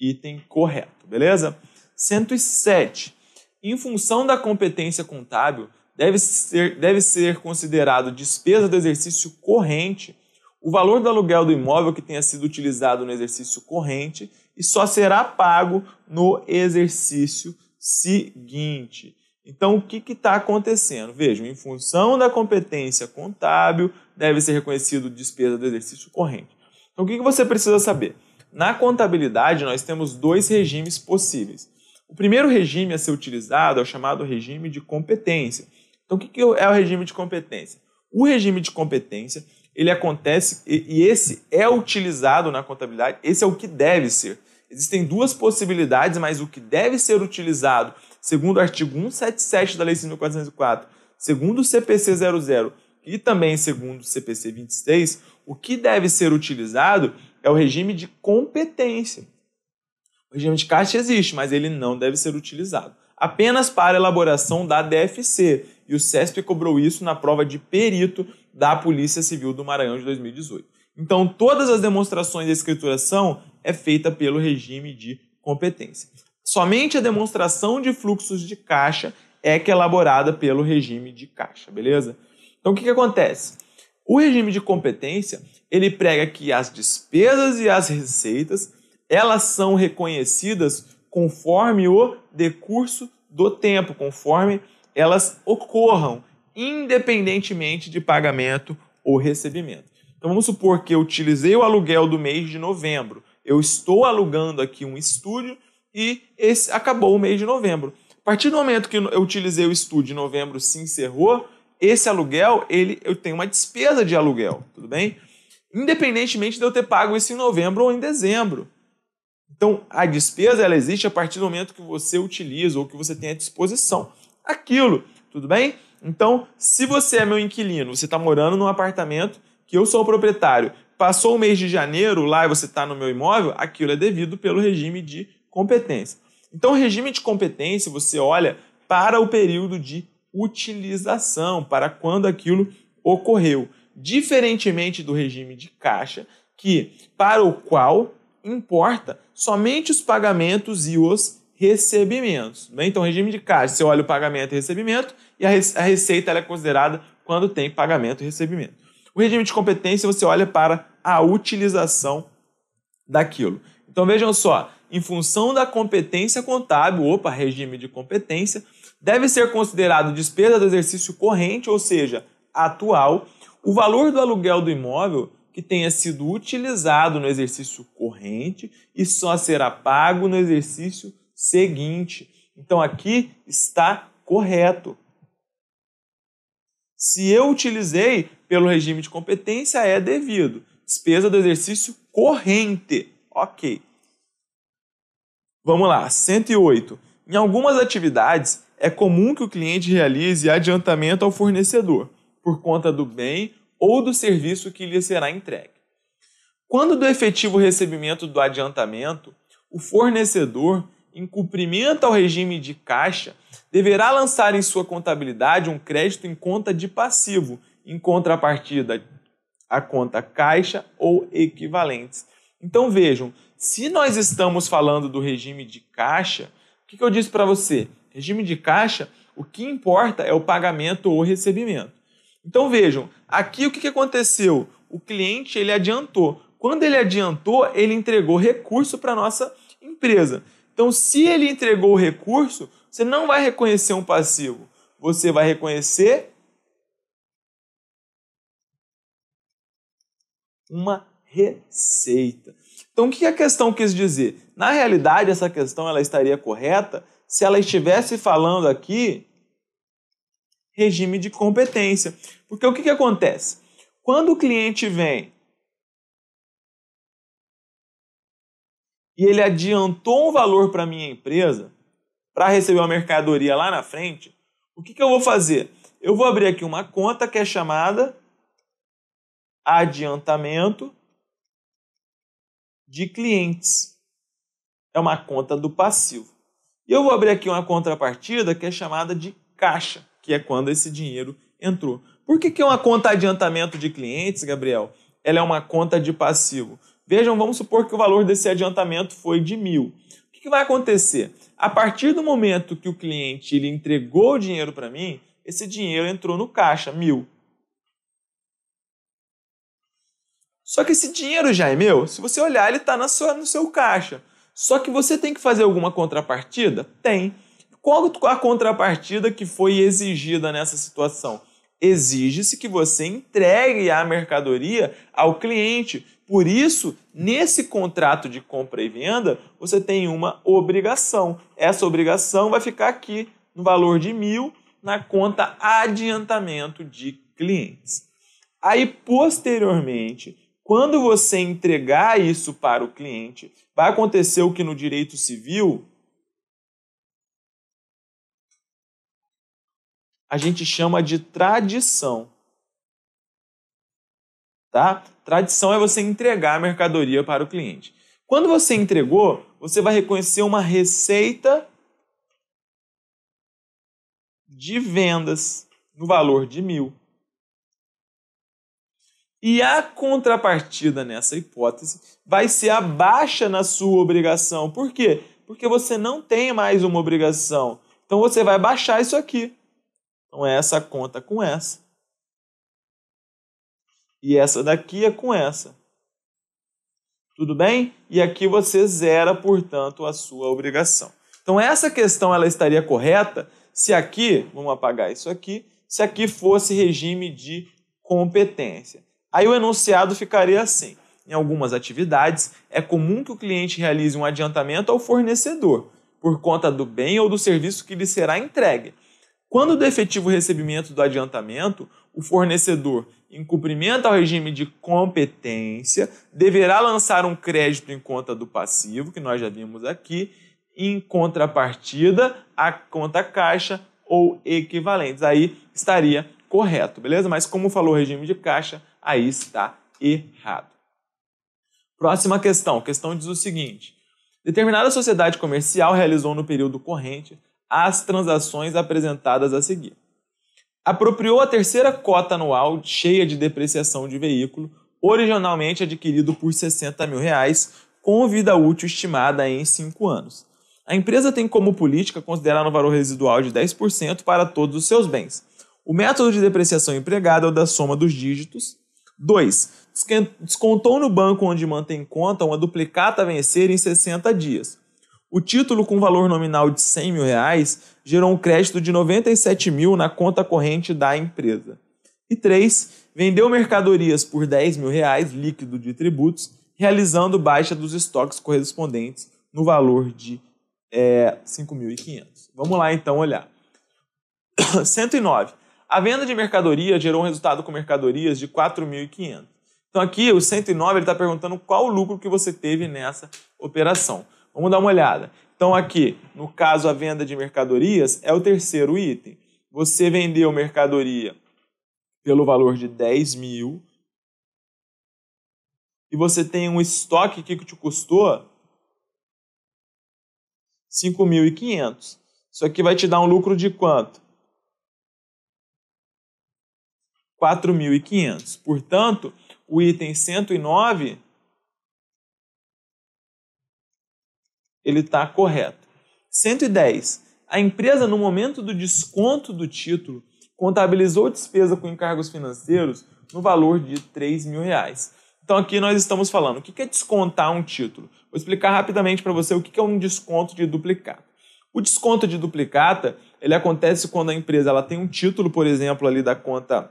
item correto, beleza? 107. Em função da competência contábil, deve ser, deve ser considerado despesa do exercício corrente o valor do aluguel do imóvel que tenha sido utilizado no exercício corrente e só será pago no exercício seguinte. Então, o que está acontecendo? Vejam, em função da competência contábil, deve ser reconhecido despesa do exercício corrente. Então, o que, que você precisa saber? Na contabilidade, nós temos dois regimes possíveis. O primeiro regime a ser utilizado é o chamado regime de competência. Então, o que é o regime de competência? O regime de competência ele acontece e esse é utilizado na contabilidade, esse é o que deve ser. Existem duas possibilidades, mas o que deve ser utilizado, segundo o artigo 177 da Lei 5.404, segundo o CPC 00 e também segundo o CPC 26, o que deve ser utilizado é o regime de competência. O regime de caixa existe, mas ele não deve ser utilizado. Apenas para elaboração da DFC. E o CESP cobrou isso na prova de perito da Polícia Civil do Maranhão de 2018. Então, todas as demonstrações de escrituração é feita pelo regime de competência. Somente a demonstração de fluxos de caixa é que é elaborada pelo regime de caixa, beleza? Então, o que, que acontece? O regime de competência, ele prega que as despesas e as receitas, elas são reconhecidas conforme o decurso do tempo, conforme elas ocorram, independentemente de pagamento ou recebimento. Então vamos supor que eu utilizei o aluguel do mês de novembro. Eu estou alugando aqui um estúdio e esse acabou o mês de novembro. A partir do momento que eu utilizei o estúdio, novembro se encerrou, esse aluguel, ele, eu tenho uma despesa de aluguel, tudo bem? Independentemente de eu ter pago isso em novembro ou em dezembro. Então, a despesa ela existe a partir do momento que você utiliza ou que você tem à disposição aquilo, tudo bem? Então, se você é meu inquilino, você está morando num apartamento que eu sou o proprietário, passou o mês de janeiro lá e você está no meu imóvel, aquilo é devido pelo regime de competência. Então, o regime de competência, você olha para o período de utilização, para quando aquilo ocorreu. Diferentemente do regime de caixa, que para o qual importa somente os pagamentos e os recebimentos. Né? Então, regime de caixa, você olha o pagamento e recebimento, e a, a receita é considerada quando tem pagamento e recebimento. O regime de competência, você olha para a utilização daquilo. Então, vejam só, em função da competência contábil, opa, regime de competência, deve ser considerado despesa do exercício corrente, ou seja, atual, o valor do aluguel do imóvel que tenha sido utilizado no exercício corrente e só será pago no exercício seguinte. Então aqui está correto. Se eu utilizei pelo regime de competência, é devido. Despesa do exercício corrente. Ok. Vamos lá, 108. Em algumas atividades, é comum que o cliente realize adiantamento ao fornecedor, por conta do bem ou do serviço que lhe será entregue. Quando do efetivo recebimento do adiantamento, o fornecedor, em cumprimento ao regime de caixa, deverá lançar em sua contabilidade um crédito em conta de passivo, em contrapartida à conta caixa ou equivalentes. Então vejam, se nós estamos falando do regime de caixa, o que, que eu disse para você? Regime de caixa, o que importa é o pagamento ou recebimento. Então vejam, aqui o que aconteceu? O cliente ele adiantou. Quando ele adiantou, ele entregou recurso para nossa empresa. Então, se ele entregou o recurso, você não vai reconhecer um passivo. Você vai reconhecer uma receita. Então, o que a questão quis dizer? Na realidade, essa questão ela estaria correta se ela estivesse falando aqui regime de competência. Porque o que, que acontece? Quando o cliente vem e ele adiantou um valor para a minha empresa, para receber uma mercadoria lá na frente, o que, que eu vou fazer? Eu vou abrir aqui uma conta que é chamada adiantamento de clientes. É uma conta do passivo. E eu vou abrir aqui uma contrapartida que é chamada de caixa, que é quando esse dinheiro entrou. Por que, que é uma conta adiantamento de clientes, Gabriel? Ela é uma conta de passivo. Vejam, vamos supor que o valor desse adiantamento foi de mil. O que, que vai acontecer? A partir do momento que o cliente ele entregou o dinheiro para mim, esse dinheiro entrou no caixa, mil. Só que esse dinheiro já é meu. Se você olhar, ele está no seu caixa. Só que você tem que fazer alguma contrapartida? Tem. Qual a contrapartida que foi exigida nessa situação? Exige-se que você entregue a mercadoria ao cliente. Por isso, nesse contrato de compra e venda, você tem uma obrigação. Essa obrigação vai ficar aqui no valor de mil na conta adiantamento de clientes. Aí, posteriormente, quando você entregar isso para o cliente, vai acontecer o que no direito civil a gente chama de tradição. Tá? Tradição é você entregar a mercadoria para o cliente. Quando você entregou, você vai reconhecer uma receita de vendas no valor de mil. E a contrapartida nessa hipótese vai ser a baixa na sua obrigação. Por quê? Porque você não tem mais uma obrigação. Então você vai baixar isso aqui. Então essa conta com essa. E essa daqui é com essa. Tudo bem? E aqui você zera, portanto, a sua obrigação. Então essa questão ela estaria correta se aqui, vamos apagar isso aqui, se aqui fosse regime de competência. Aí o enunciado ficaria assim: em algumas atividades, é comum que o cliente realize um adiantamento ao fornecedor, por conta do bem ou do serviço que lhe será entregue. Quando do efetivo recebimento do adiantamento, o fornecedor, em cumprimento ao regime de competência, deverá lançar um crédito em conta do passivo, que nós já vimos aqui, em contrapartida à conta caixa ou equivalentes. Aí estaria correto, beleza? Mas como falou o regime de caixa, aí está errado. Próxima questão. A questão diz o seguinte: determinada sociedade comercial realizou no período corrente as transações apresentadas a seguir. Apropriou a terceira cota anual cheia de depreciação de veículo, originalmente adquirido por 60 mil reais, com vida útil estimada em 5 anos. A empresa tem como política considerar um valor residual de 10% para todos os seus bens. O método de depreciação empregado é o da soma dos dígitos 2. Descontou no banco onde mantém conta uma duplicata a vencer em 60 dias. O título com valor nominal de 100 mil reais gerou um crédito de 97 mil na conta corrente da empresa. E 3. Vendeu mercadorias por 10 mil reais líquido de tributos, realizando baixa dos estoques correspondentes no valor de é, eh, 5.500. Vamos lá então olhar. 109. A venda de mercadoria gerou um resultado com mercadorias de 4.500. Então aqui o 109 ele está perguntando qual o lucro que você teve nessa operação. Vamos dar uma olhada. Então aqui, no caso a venda de mercadorias é o terceiro item. Você vendeu mercadoria pelo valor de 10 mil e você tem um estoque que te custou 5.500. Isso aqui vai te dar um lucro de quanto? 4.500. Portanto, o item 109 ele está correto. 110. A empresa, no momento do desconto do título, contabilizou despesa com encargos financeiros no valor de 3 mil reais. Então aqui nós estamos falando o que é descontar um título. Vou explicar rapidamente para você o que é um desconto de duplicata. O desconto de duplicata ele acontece quando a empresa ela tem um título, por exemplo, ali da conta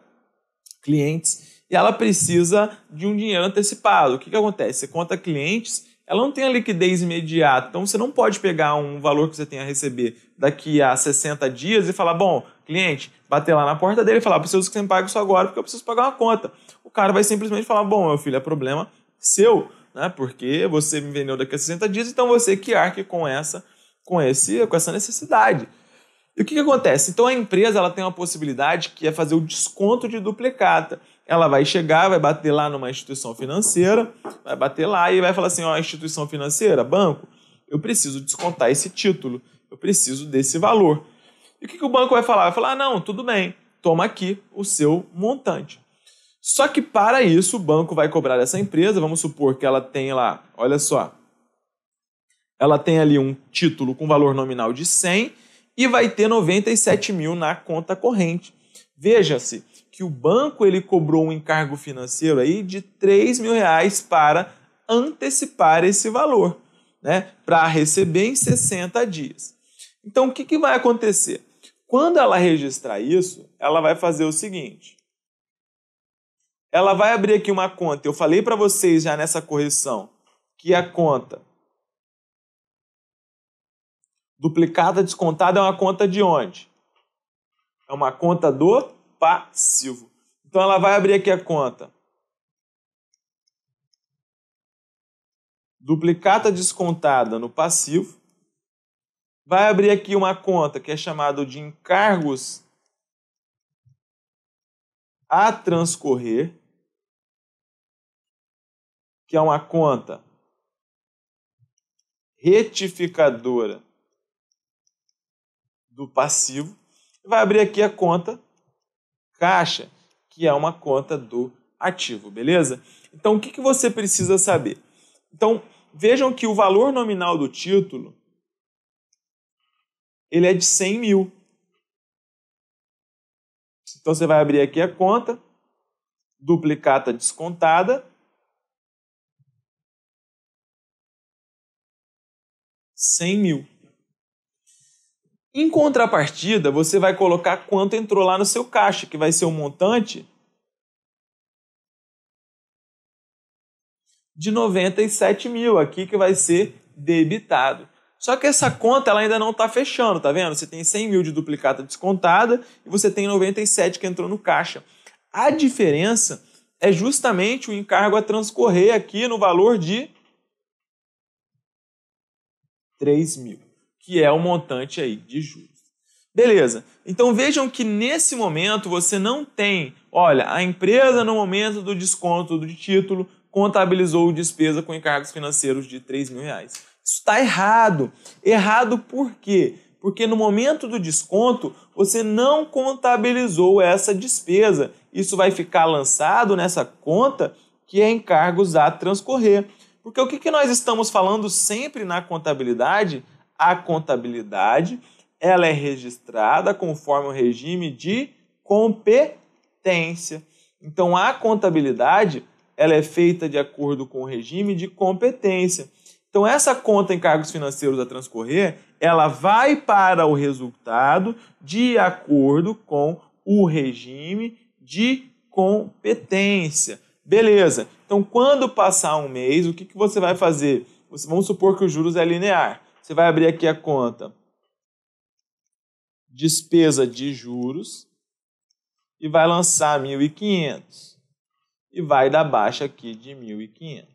clientes, e ela precisa de um dinheiro antecipado. O que, que acontece? Você conta clientes, ela não tem a liquidez imediata, então você não pode pegar um valor que você tem a receber daqui a 60 dias e falar, bom, cliente, bater lá na porta dele e falar, preciso que você me pague isso agora porque eu preciso pagar uma conta. O cara vai simplesmente falar, bom, meu filho, é problema seu, né? Porque você me vendeu daqui a 60 dias, então você que arque com essa, com esse, com essa necessidade. E o que, que acontece? Então a empresa ela tem uma possibilidade que é fazer o desconto de duplicata. Ela vai chegar, vai bater lá numa instituição financeira, vai bater lá e vai falar assim: ó, instituição financeira, banco, eu preciso descontar esse título, eu preciso desse valor. E o que, que o banco vai falar? Vai falar: ah, não, tudo bem, toma aqui o seu montante. Só que para isso o banco vai cobrar dessa empresa, vamos supor que ela tem lá, olha só, ela tem ali um título com valor nominal de 100 e vai ter 97 mil na conta corrente. Veja-se que o banco ele cobrou um encargo financeiro aí de 3 mil reais para antecipar esse valor, né? Para receber em 60 dias. Então o que, que vai acontecer? Quando ela registrar isso, ela vai fazer o seguinte: ela vai abrir aqui uma conta. Eu falei para vocês já nessa correção que a conta Duplicada descontada é uma conta de onde? É uma conta do passivo. Então ela vai abrir aqui a conta. Duplicata descontada no passivo. Vai abrir aqui uma conta que é chamada de encargos a transcorrer, que é uma conta retificadora do passivo, vai abrir aqui a conta caixa, que é uma conta do ativo, beleza? Então, o que, que você precisa saber? Então, vejam que o valor nominal do título ele é de 100 mil. Então, você vai abrir aqui a conta, duplicata descontada, 100 mil. Em contrapartida, você vai colocar quanto entrou lá no seu caixa, que vai ser o um montante de 97 mil aqui que vai ser debitado. Só que essa conta ela ainda não está fechando, tá vendo? Você tem 100 mil de duplicata descontada e você tem 97 que entrou no caixa. A diferença é justamente o encargo a transcorrer aqui no valor de 3 mil que é o montante aí de juros. Beleza. Então vejam que nesse momento você não tem, olha, a empresa no momento do desconto do título contabilizou despesa com encargos financeiros de 3 mil reais. Isso está errado. Errado por quê? Porque no momento do desconto você não contabilizou essa despesa. Isso vai ficar lançado nessa conta que é encargos a transcorrer. Porque o que nós estamos falando sempre na contabilidade a contabilidade, ela é registrada conforme o regime de competência. Então, a contabilidade ela é feita de acordo com o regime de competência. Então, essa conta em cargos financeiros a transcorrer, ela vai para o resultado de acordo com o regime de competência. Beleza. Então, quando passar um mês, o que, que você vai fazer? Você, vamos supor que o juros é linear. Você vai abrir aqui a conta despesa de juros e vai lançar 1.500 e vai dar baixa aqui de 1.500.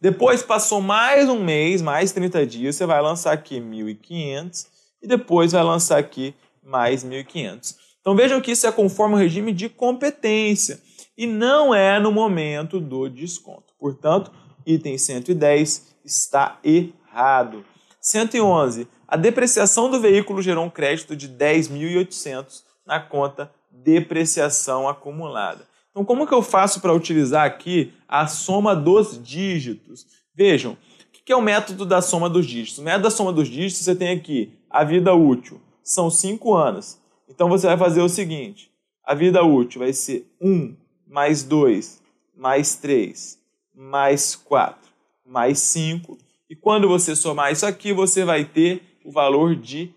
Depois passou mais um mês, mais 30 dias, você vai lançar aqui 1.500 e depois vai lançar aqui mais 1.500. Então vejam que isso é conforme o regime de competência e não é no momento do desconto. Portanto, item 110 está errado. 111. A depreciação do veículo gerou um crédito de 10.800 na conta depreciação acumulada. Então, como que eu faço para utilizar aqui a soma dos dígitos? Vejam, o que é o método da soma dos dígitos? O método da soma dos dígitos, você tem aqui a vida útil, são 5 anos. Então, você vai fazer o seguinte, a vida útil vai ser 1 mais 2 mais 3 mais 4 mais 5 e quando você somar isso aqui, você vai ter o valor de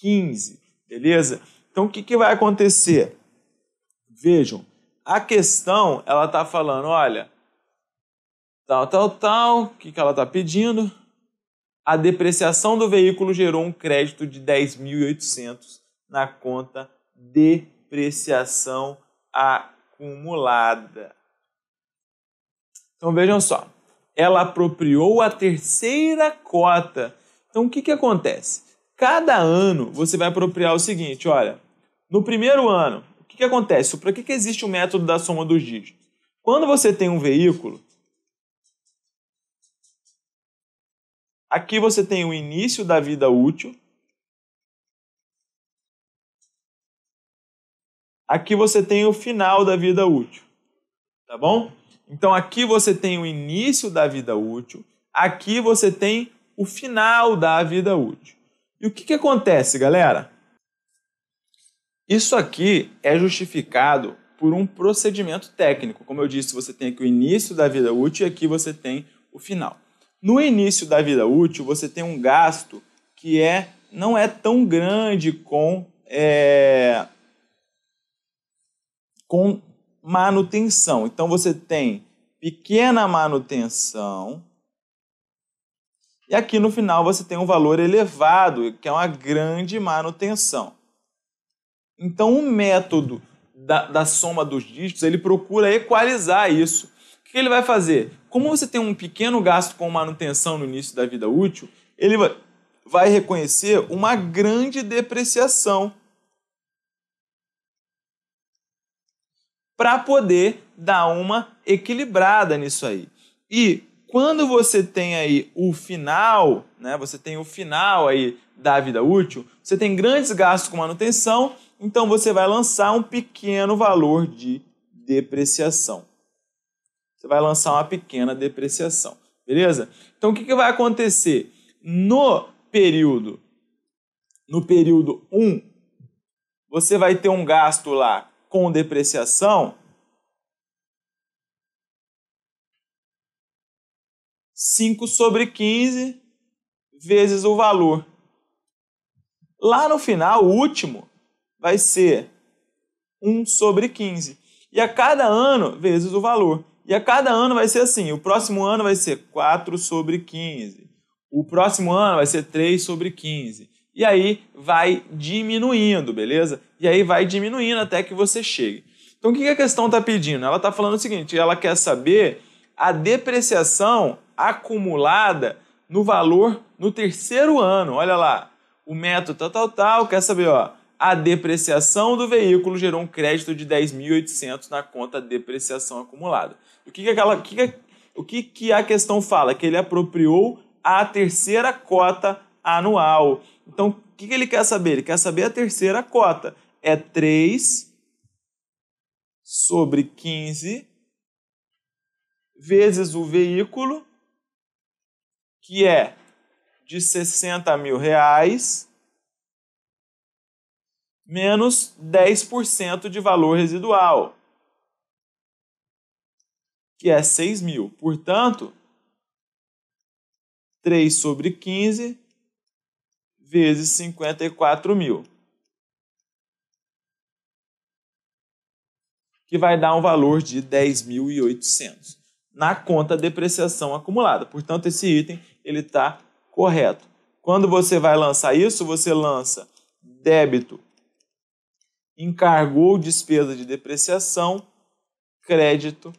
15, beleza? Então, o que, que vai acontecer? Vejam, a questão, ela está falando, olha, tal, tal, tal, o que, que ela está pedindo? A depreciação do veículo gerou um crédito de 10.800 na conta depreciação acumulada. Então, vejam só, ela apropriou a terceira cota. Então, o que, que acontece? Cada ano você vai apropriar o seguinte: olha, no primeiro ano, o que, que acontece? Para que, que existe o método da soma dos dígitos? Quando você tem um veículo, aqui você tem o início da vida útil, aqui você tem o final da vida útil, tá bom? Então aqui você tem o início da vida útil, aqui você tem o final da vida útil. E o que, que acontece, galera? Isso aqui é justificado por um procedimento técnico. Como eu disse, você tem aqui o início da vida útil e aqui você tem o final. No início da vida útil, você tem um gasto que é, não é tão grande com, é, com manutenção. Então você tem pequena manutenção. E aqui no final você tem um valor elevado, que é uma grande manutenção. Então o método da, da soma dos dígitos ele procura equalizar isso. O que ele vai fazer? Como você tem um pequeno gasto com manutenção no início da vida útil, ele vai reconhecer uma grande depreciação para poder dar uma equilibrada nisso aí. E quando você tem aí o final, né, você tem o final aí da vida útil, você tem grandes gastos com manutenção, então você vai lançar um pequeno valor de depreciação. Você vai lançar uma pequena depreciação, beleza? Então o que, que vai acontecer? No período, no período 1, você vai ter um gasto lá com depreciação, cinco sobre 15 vezes o valor. Lá no final, o último, vai ser 1 sobre 15. E a cada ano, vezes o valor. E a cada ano vai ser assim. O próximo ano vai ser 4 sobre 15. O próximo ano vai ser 3 sobre 15 e aí vai diminuindo, beleza? E aí vai diminuindo até que você chegue. Então, o que a questão está pedindo? Ela está falando o seguinte: ela quer saber a depreciação acumulada no valor no terceiro ano. Olha lá, o método tal, tal, tal, quer saber, ó, a depreciação do veículo gerou um crédito de 10.800 na conta de depreciação acumulada. O que, que aquela, que, que, o que, que a questão fala? Que ele apropriou a terceira cota anual. Então, o que, ele quer saber? Ele quer saber a terceira cota. É 3 sobre 15 vezes o veículo, que é de 60 mil reais, menos 10% de valor residual, que é 6 mil. Portanto, 3 sobre 15 vezes 54 mil. Que vai dar um valor de 10.800 na conta depreciação acumulada. Portanto, esse item ele está correto. Quando você vai lançar isso, você lança débito, encargo ou despesa de depreciação, crédito,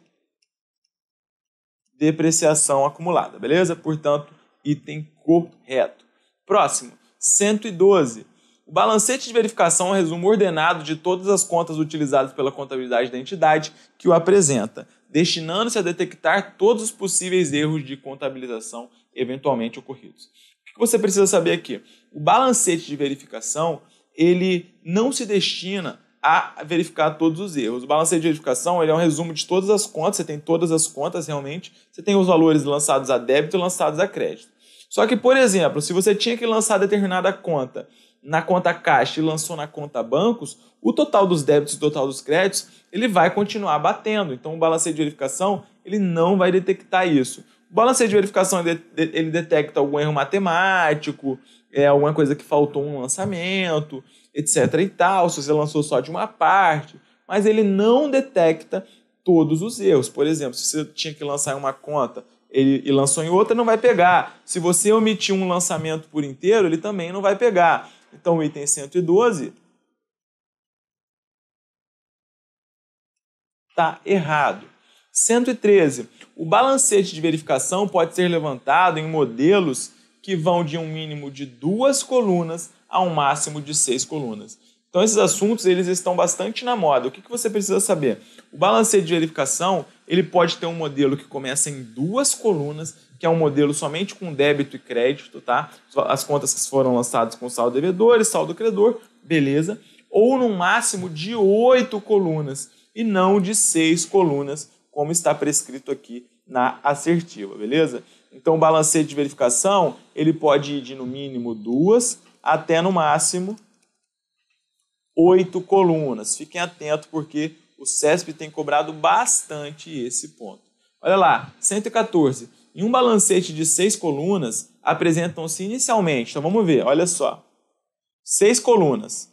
depreciação acumulada, beleza? Portanto, item correto. Próximo, 112. O balancete de verificação é um resumo ordenado de todas as contas utilizadas pela contabilidade da entidade que o apresenta, destinando-se a detectar todos os possíveis erros de contabilização eventualmente ocorridos. O que você precisa saber aqui? O balancete de verificação ele não se destina a verificar todos os erros. O balancete de verificação ele é um resumo de todas as contas, você tem todas as contas realmente, você tem os valores lançados a débito e lançados a crédito. Só que, por exemplo, se você tinha que lançar determinada conta na conta caixa e lançou na conta bancos, o total dos débitos e o total dos créditos, ele vai continuar batendo. Então, o balanceio de verificação, ele não vai detectar isso. O balanceio de verificação, ele detecta algum erro matemático, é, alguma coisa que faltou um lançamento, etc e tal, se você lançou só de uma parte, mas ele não detecta todos os erros. Por exemplo, se você tinha que lançar uma conta ele, e lançou em outra, não vai pegar. Se você omitir um lançamento por inteiro, ele também não vai pegar. Então, o item 112 está errado. 113. O balancete de verificação pode ser levantado em modelos que vão de um mínimo de duas colunas a um máximo de seis colunas. Então, esses assuntos eles estão bastante na moda. O que, que você precisa saber? O balancete de verificação ele pode ter um modelo que começa em duas colunas, que é um modelo somente com débito e crédito, tá? As contas que foram lançadas com saldo devedor e saldo credor, beleza? Ou no máximo de oito colunas e não de seis colunas, como está prescrito aqui na assertiva, beleza? Então, o balancete de verificação, ele pode ir de no mínimo duas até no máximo oito colunas. Fiquem atentos porque o CESP tem cobrado bastante esse ponto. Olha lá, 114. Em um balancete de seis colunas, apresentam-se inicialmente, então vamos ver, olha só. Seis colunas.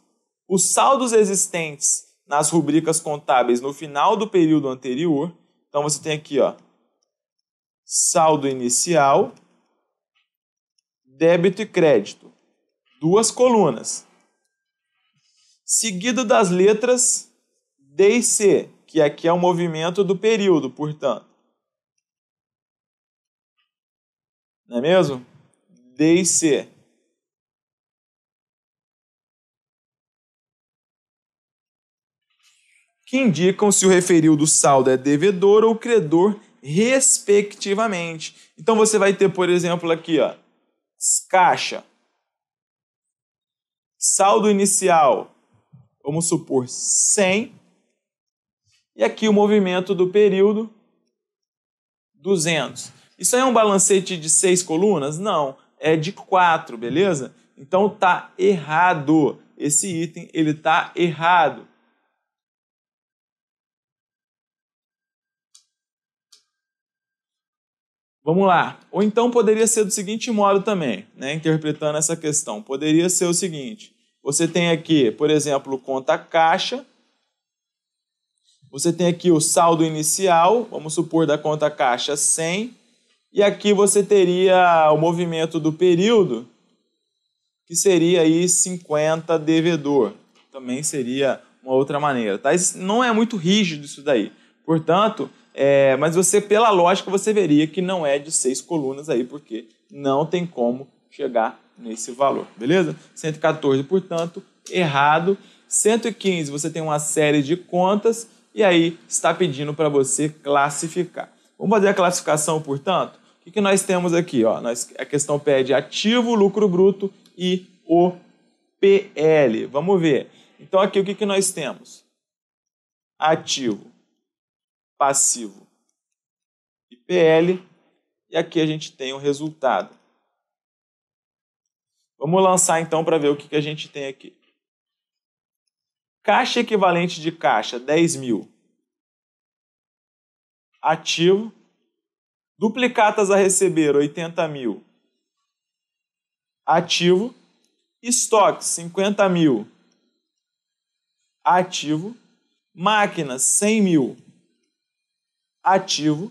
Os saldos existentes nas rubricas contábeis no final do período anterior. Então você tem aqui, ó, saldo inicial, débito e crédito. Duas colunas. Seguido das letras DC, que aqui é o movimento do período, portanto. Não é mesmo? DC. que indicam se o referido saldo é devedor ou credor, respectivamente. Então você vai ter, por exemplo, aqui, ó, caixa. Saldo inicial, vamos supor, 100. E aqui o movimento do período, 200. Isso aí é um balancete de seis colunas? Não, é de quatro, beleza? Então tá errado. Esse item ele tá errado. Vamos lá. Ou então poderia ser do seguinte modo também, né, interpretando essa questão. Poderia ser o seguinte: você tem aqui, por exemplo, conta caixa você tem aqui o saldo inicial, vamos supor, da conta caixa 100. E aqui você teria o movimento do período, que seria aí 50 devedor. Também seria uma outra maneira. Tá? Isso não é muito rígido isso daí. Portanto, é, mas você, pela lógica, você veria que não é de seis colunas aí, porque não tem como chegar nesse valor, beleza? 114, portanto, errado. 115, você tem uma série de contas e aí está pedindo para você classificar. Vamos fazer a classificação, portanto? O que, que nós temos aqui? Ó? Nós, a questão pede ativo, lucro bruto e o PL. Vamos ver. Então, aqui o que, que nós temos? Ativo, passivo e PL. E aqui a gente tem o resultado. Vamos lançar então para ver o que, que a gente tem aqui. Caixa equivalente de caixa, 10 mil. Ativo. Duplicatas a receber, 80 mil. Ativo. Estoques, 50 mil. Ativo. Máquinas, 100 mil. Ativo.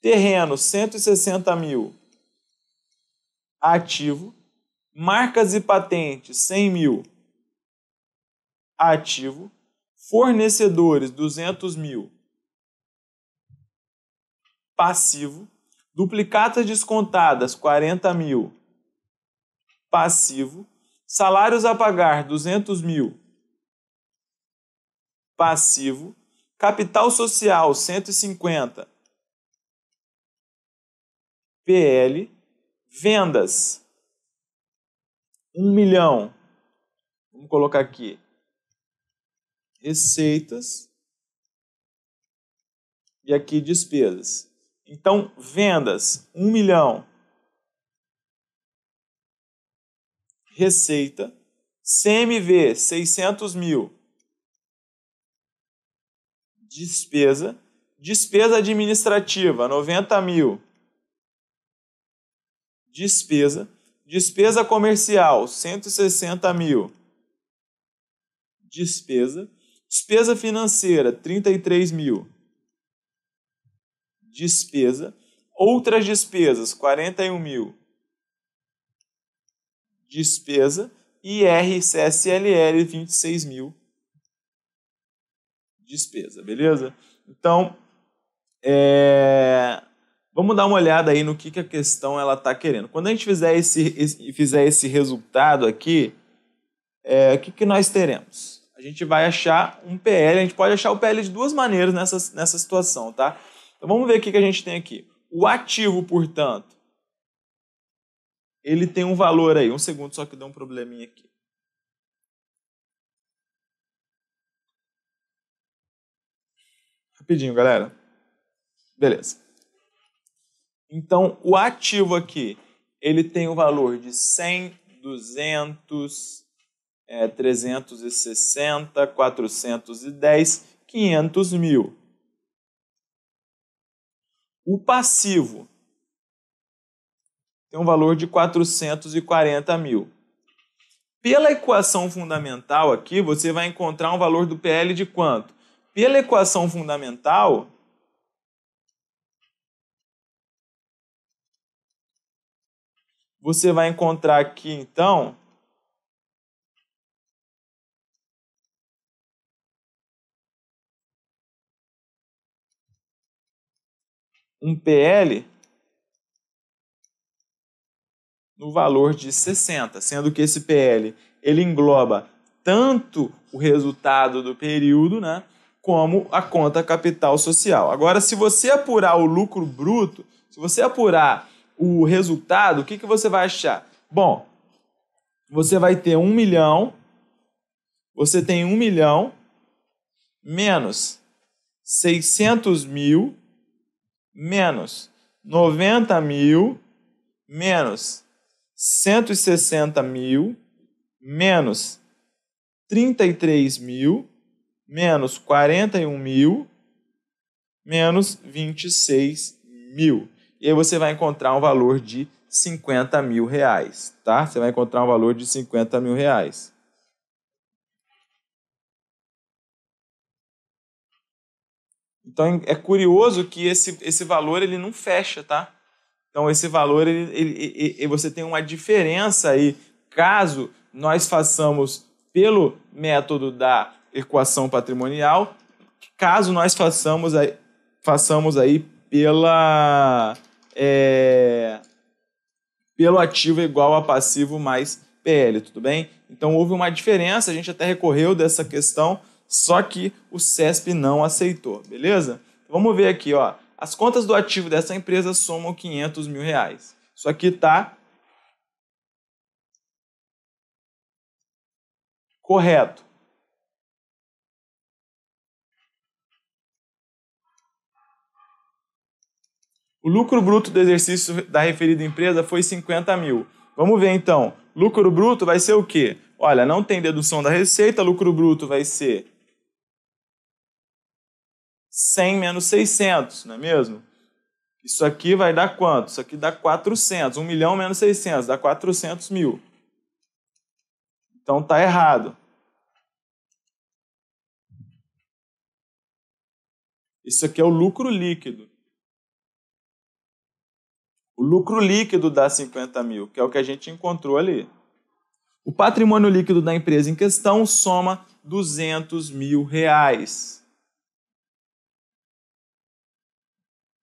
Terreno, 160 mil. Ativo. Marcas e patentes, 100 mil ativo, ativo. Fornecedores, 200 mil, passivo. Duplicatas descontadas, 40 mil, passivo. Salários a pagar, 200 mil, passivo. Capital social, 150, PL. Vendas, 1 milhão. Vamos colocar aqui receitas e aqui despesas. Então, vendas, 1 milhão. Receita, CMV, 600 mil. Despesa, despesa administrativa, 90 mil. Despesa, despesa comercial, 160 mil. Despesa, Despesa financeira, 33 mil. Despesa. Outras despesas, 41 mil. Despesa. IRCSLL, 26 mil. Despesa, beleza? Então, é... vamos dar uma olhada aí no que, que a questão ela está querendo. Quando a gente fizer esse, esse fizer esse resultado aqui, é... o que, que nós teremos? a gente vai achar um PL, a gente pode achar o PL de duas maneiras nessa, nessa situação, tá? Então vamos ver o que a gente tem aqui. O ativo, portanto, ele tem um valor aí. Um segundo só que deu um probleminha aqui. Rapidinho, galera. Beleza. Então, o ativo aqui, ele tem o um valor de 100, 200, é, 360, 410, 500 mil. O passivo tem um valor de 440 mil. Pela equação fundamental aqui, você vai encontrar um valor do PL de quanto? Pela equação fundamental, você vai encontrar aqui, então, um PL no valor de 60, sendo que esse PL ele engloba tanto o resultado do período, né, como a conta capital social. Agora, se você apurar o lucro bruto, se você apurar o resultado, o que, que você vai achar? Bom, você vai ter um milhão, você tem um milhão menos 600 mil menos 90 mil, menos 160 mil, menos 33 mil, menos 41 mil, menos 26 mil. E aí você vai encontrar um valor de 50 mil reais, tá? Você vai encontrar um valor de 50 mil reais. Então é, é curioso que esse, esse valor ele não fecha, tá? Então esse valor ele, ele, ele, você tem uma diferença aí caso nós façamos pelo método da equação patrimonial, caso nós façamos aí, façamos aí pela é, pelo ativo igual a passivo mais PL, tudo bem? Então houve uma diferença, a gente até recorreu dessa questão só que o CESP não aceitou, beleza? Vamos ver aqui, ó. As contas do ativo dessa empresa somam 500 mil reais. Isso aqui tá correto. O lucro bruto do exercício da referida empresa foi 50 mil. Vamos ver então. Lucro bruto vai ser o quê? Olha, não tem dedução da receita, lucro bruto vai ser 100 menos 600, não é mesmo? Isso aqui vai dar quanto? Isso aqui dá 400. 1 milhão menos 600 dá 400 mil. Então tá errado. Isso aqui é o lucro líquido. O lucro líquido dá 50 mil, que é o que a gente encontrou ali. O patrimônio líquido da empresa em questão soma 200 mil reais.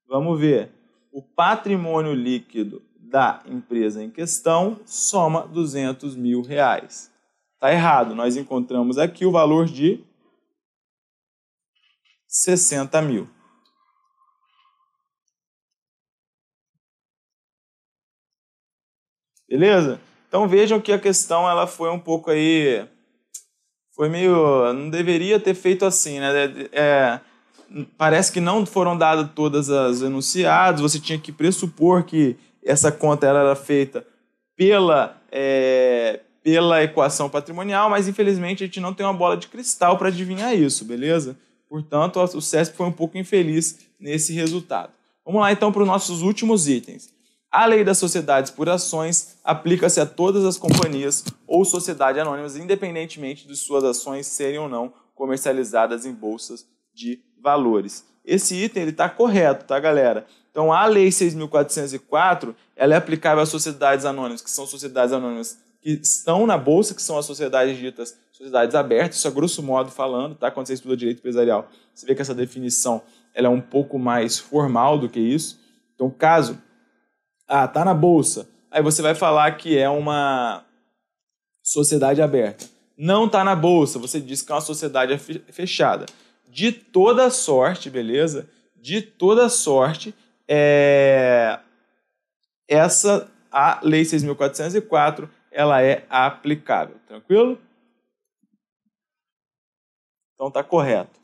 Vamos ver. O patrimônio líquido da empresa em questão soma 200 mil reais. Está errado. Nós encontramos aqui o valor de 60 mil. Beleza? Então vejam que a questão ela foi um pouco aí. Foi meio. Não deveria ter feito assim, né? É, é parece que não foram dadas todas as enunciados, você tinha que pressupor que essa conta era feita pela, é, pela equação patrimonial, mas infelizmente a gente não tem uma bola de cristal para adivinhar isso, beleza? Portanto, o CESP foi um pouco infeliz nesse resultado. Vamos lá então para os nossos últimos itens. A lei das sociedades por ações aplica-se a todas as companhias ou sociedades anônimas, independentemente de suas ações serem ou não comercializadas em bolsas de valores. Esse item ele está correto, tá, galera? Então, a Lei 6.404 ela é aplicável às sociedades anônimas, que são sociedades anônimas que estão na bolsa, que são as sociedades ditas sociedades abertas, isso é grosso modo falando, tá? Quando você estuda direito empresarial, você vê que essa definição ela é um pouco mais formal do que isso. Então, caso ah, tá na bolsa, aí você vai falar que é uma sociedade aberta. Não tá na bolsa, você diz que é uma sociedade fechada de toda sorte, beleza? De toda sorte, é... essa a lei 6.404 ela é aplicável, tranquilo? Então tá correto.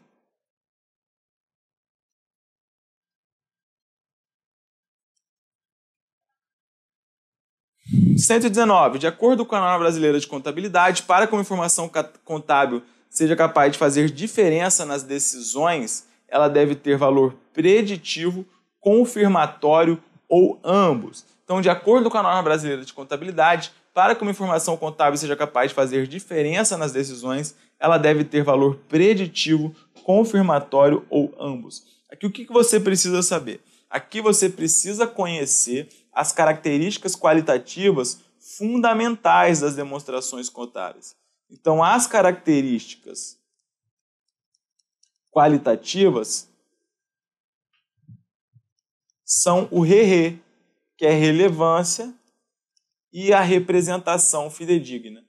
Cento De acordo com a norma brasileira de contabilidade, para com informação contábil seja capaz de fazer diferença nas decisões, ela deve ter valor preditivo, confirmatório ou ambos. Então, de acordo com a norma brasileira de contabilidade, para que uma informação contábil seja capaz de fazer diferença nas decisões, ela deve ter valor preditivo, confirmatório ou ambos. Aqui o que você precisa saber? Aqui você precisa conhecer as características qualitativas fundamentais das demonstrações contábeis. Então, as características qualitativas são o re que é relevância, e a representação fidedigna.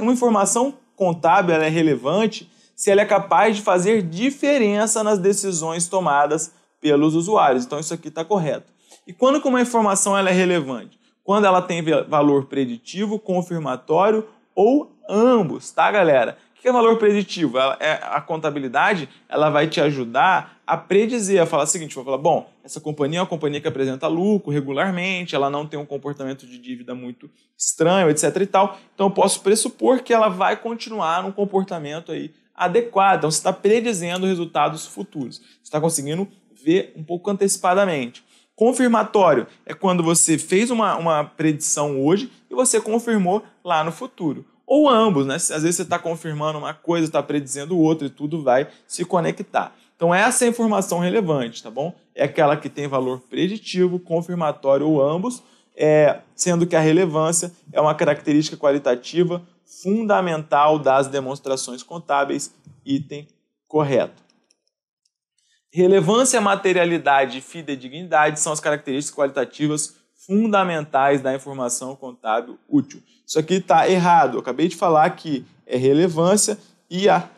uma informação contábil é relevante se ela é capaz de fazer diferença nas decisões tomadas pelos usuários. Então, isso aqui está correto. E quando que uma informação ela é relevante? Quando ela tem valor preditivo, confirmatório ou ambos, tá, galera? O que é valor preditivo? Ela, é, a contabilidade ela vai te ajudar a predizer, a falar o seguinte: vai falar, bom, essa companhia é uma companhia que apresenta lucro regularmente, ela não tem um comportamento de dívida muito estranho, etc. e tal. Então eu posso pressupor que ela vai continuar num comportamento aí adequado. Então você está predizendo resultados futuros. Você está conseguindo ver um pouco antecipadamente. Confirmatório é quando você fez uma, uma predição hoje e você confirmou lá no futuro ou ambos, né? Às vezes você está confirmando uma coisa, está predizendo outra e tudo vai se conectar. Então, essa é a informação relevante, tá bom? É aquela que tem valor preditivo, confirmatório ou ambos, é, sendo que a relevância é uma característica qualitativa fundamental das demonstrações contábeis, item correto. Relevância, materialidade e fidedignidade são as características qualitativas fundamentais da informação contábil útil. Isso aqui está errado. Eu acabei de falar que é relevância e a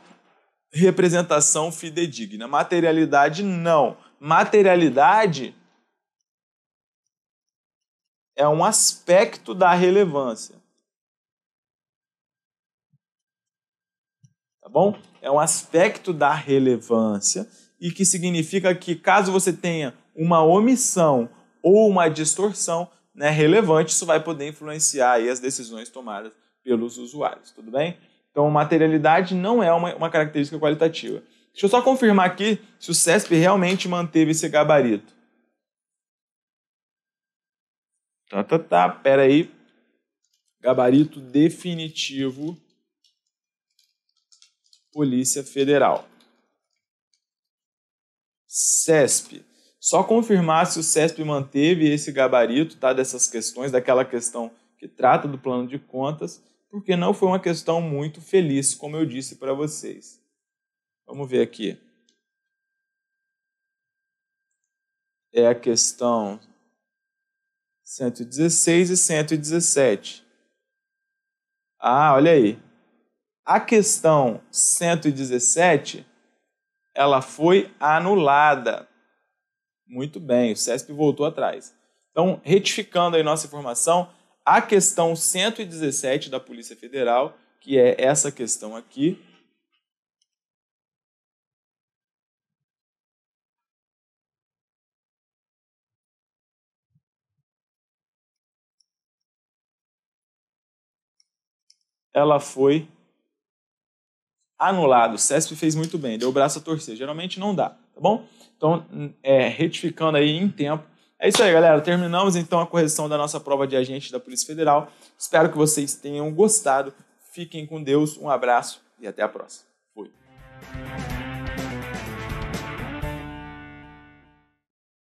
representação fidedigna. Materialidade, não. Materialidade é um aspecto da relevância. Tá bom? É um aspecto da relevância e que significa que caso você tenha uma omissão ou uma distorção né, relevante, isso vai poder influenciar as decisões tomadas pelos usuários, tudo bem? Então, materialidade não é uma, uma característica qualitativa. Deixa eu só confirmar aqui se o CESP realmente manteve esse gabarito. Tá, tá, tá, pera aí. Gabarito definitivo Polícia Federal. CESP só confirmar se o CESP manteve esse gabarito tá, dessas questões, daquela questão que trata do plano de contas, porque não foi uma questão muito feliz, como eu disse para vocês. Vamos ver aqui. É a questão 116 e 117. Ah, olha aí. A questão 117 ela foi anulada muito bem, o CESP voltou atrás. Então, retificando aí nossa informação, a questão 117 da Polícia Federal, que é essa questão aqui, ela foi anulada. O CESP fez muito bem, deu o braço a torcer. Geralmente não dá tá bom? Então, é, retificando aí em tempo. É isso aí, galera. Terminamos então a correção da nossa prova de agente da Polícia Federal. Espero que vocês tenham gostado. Fiquem com Deus, um abraço e até a próxima. Fui.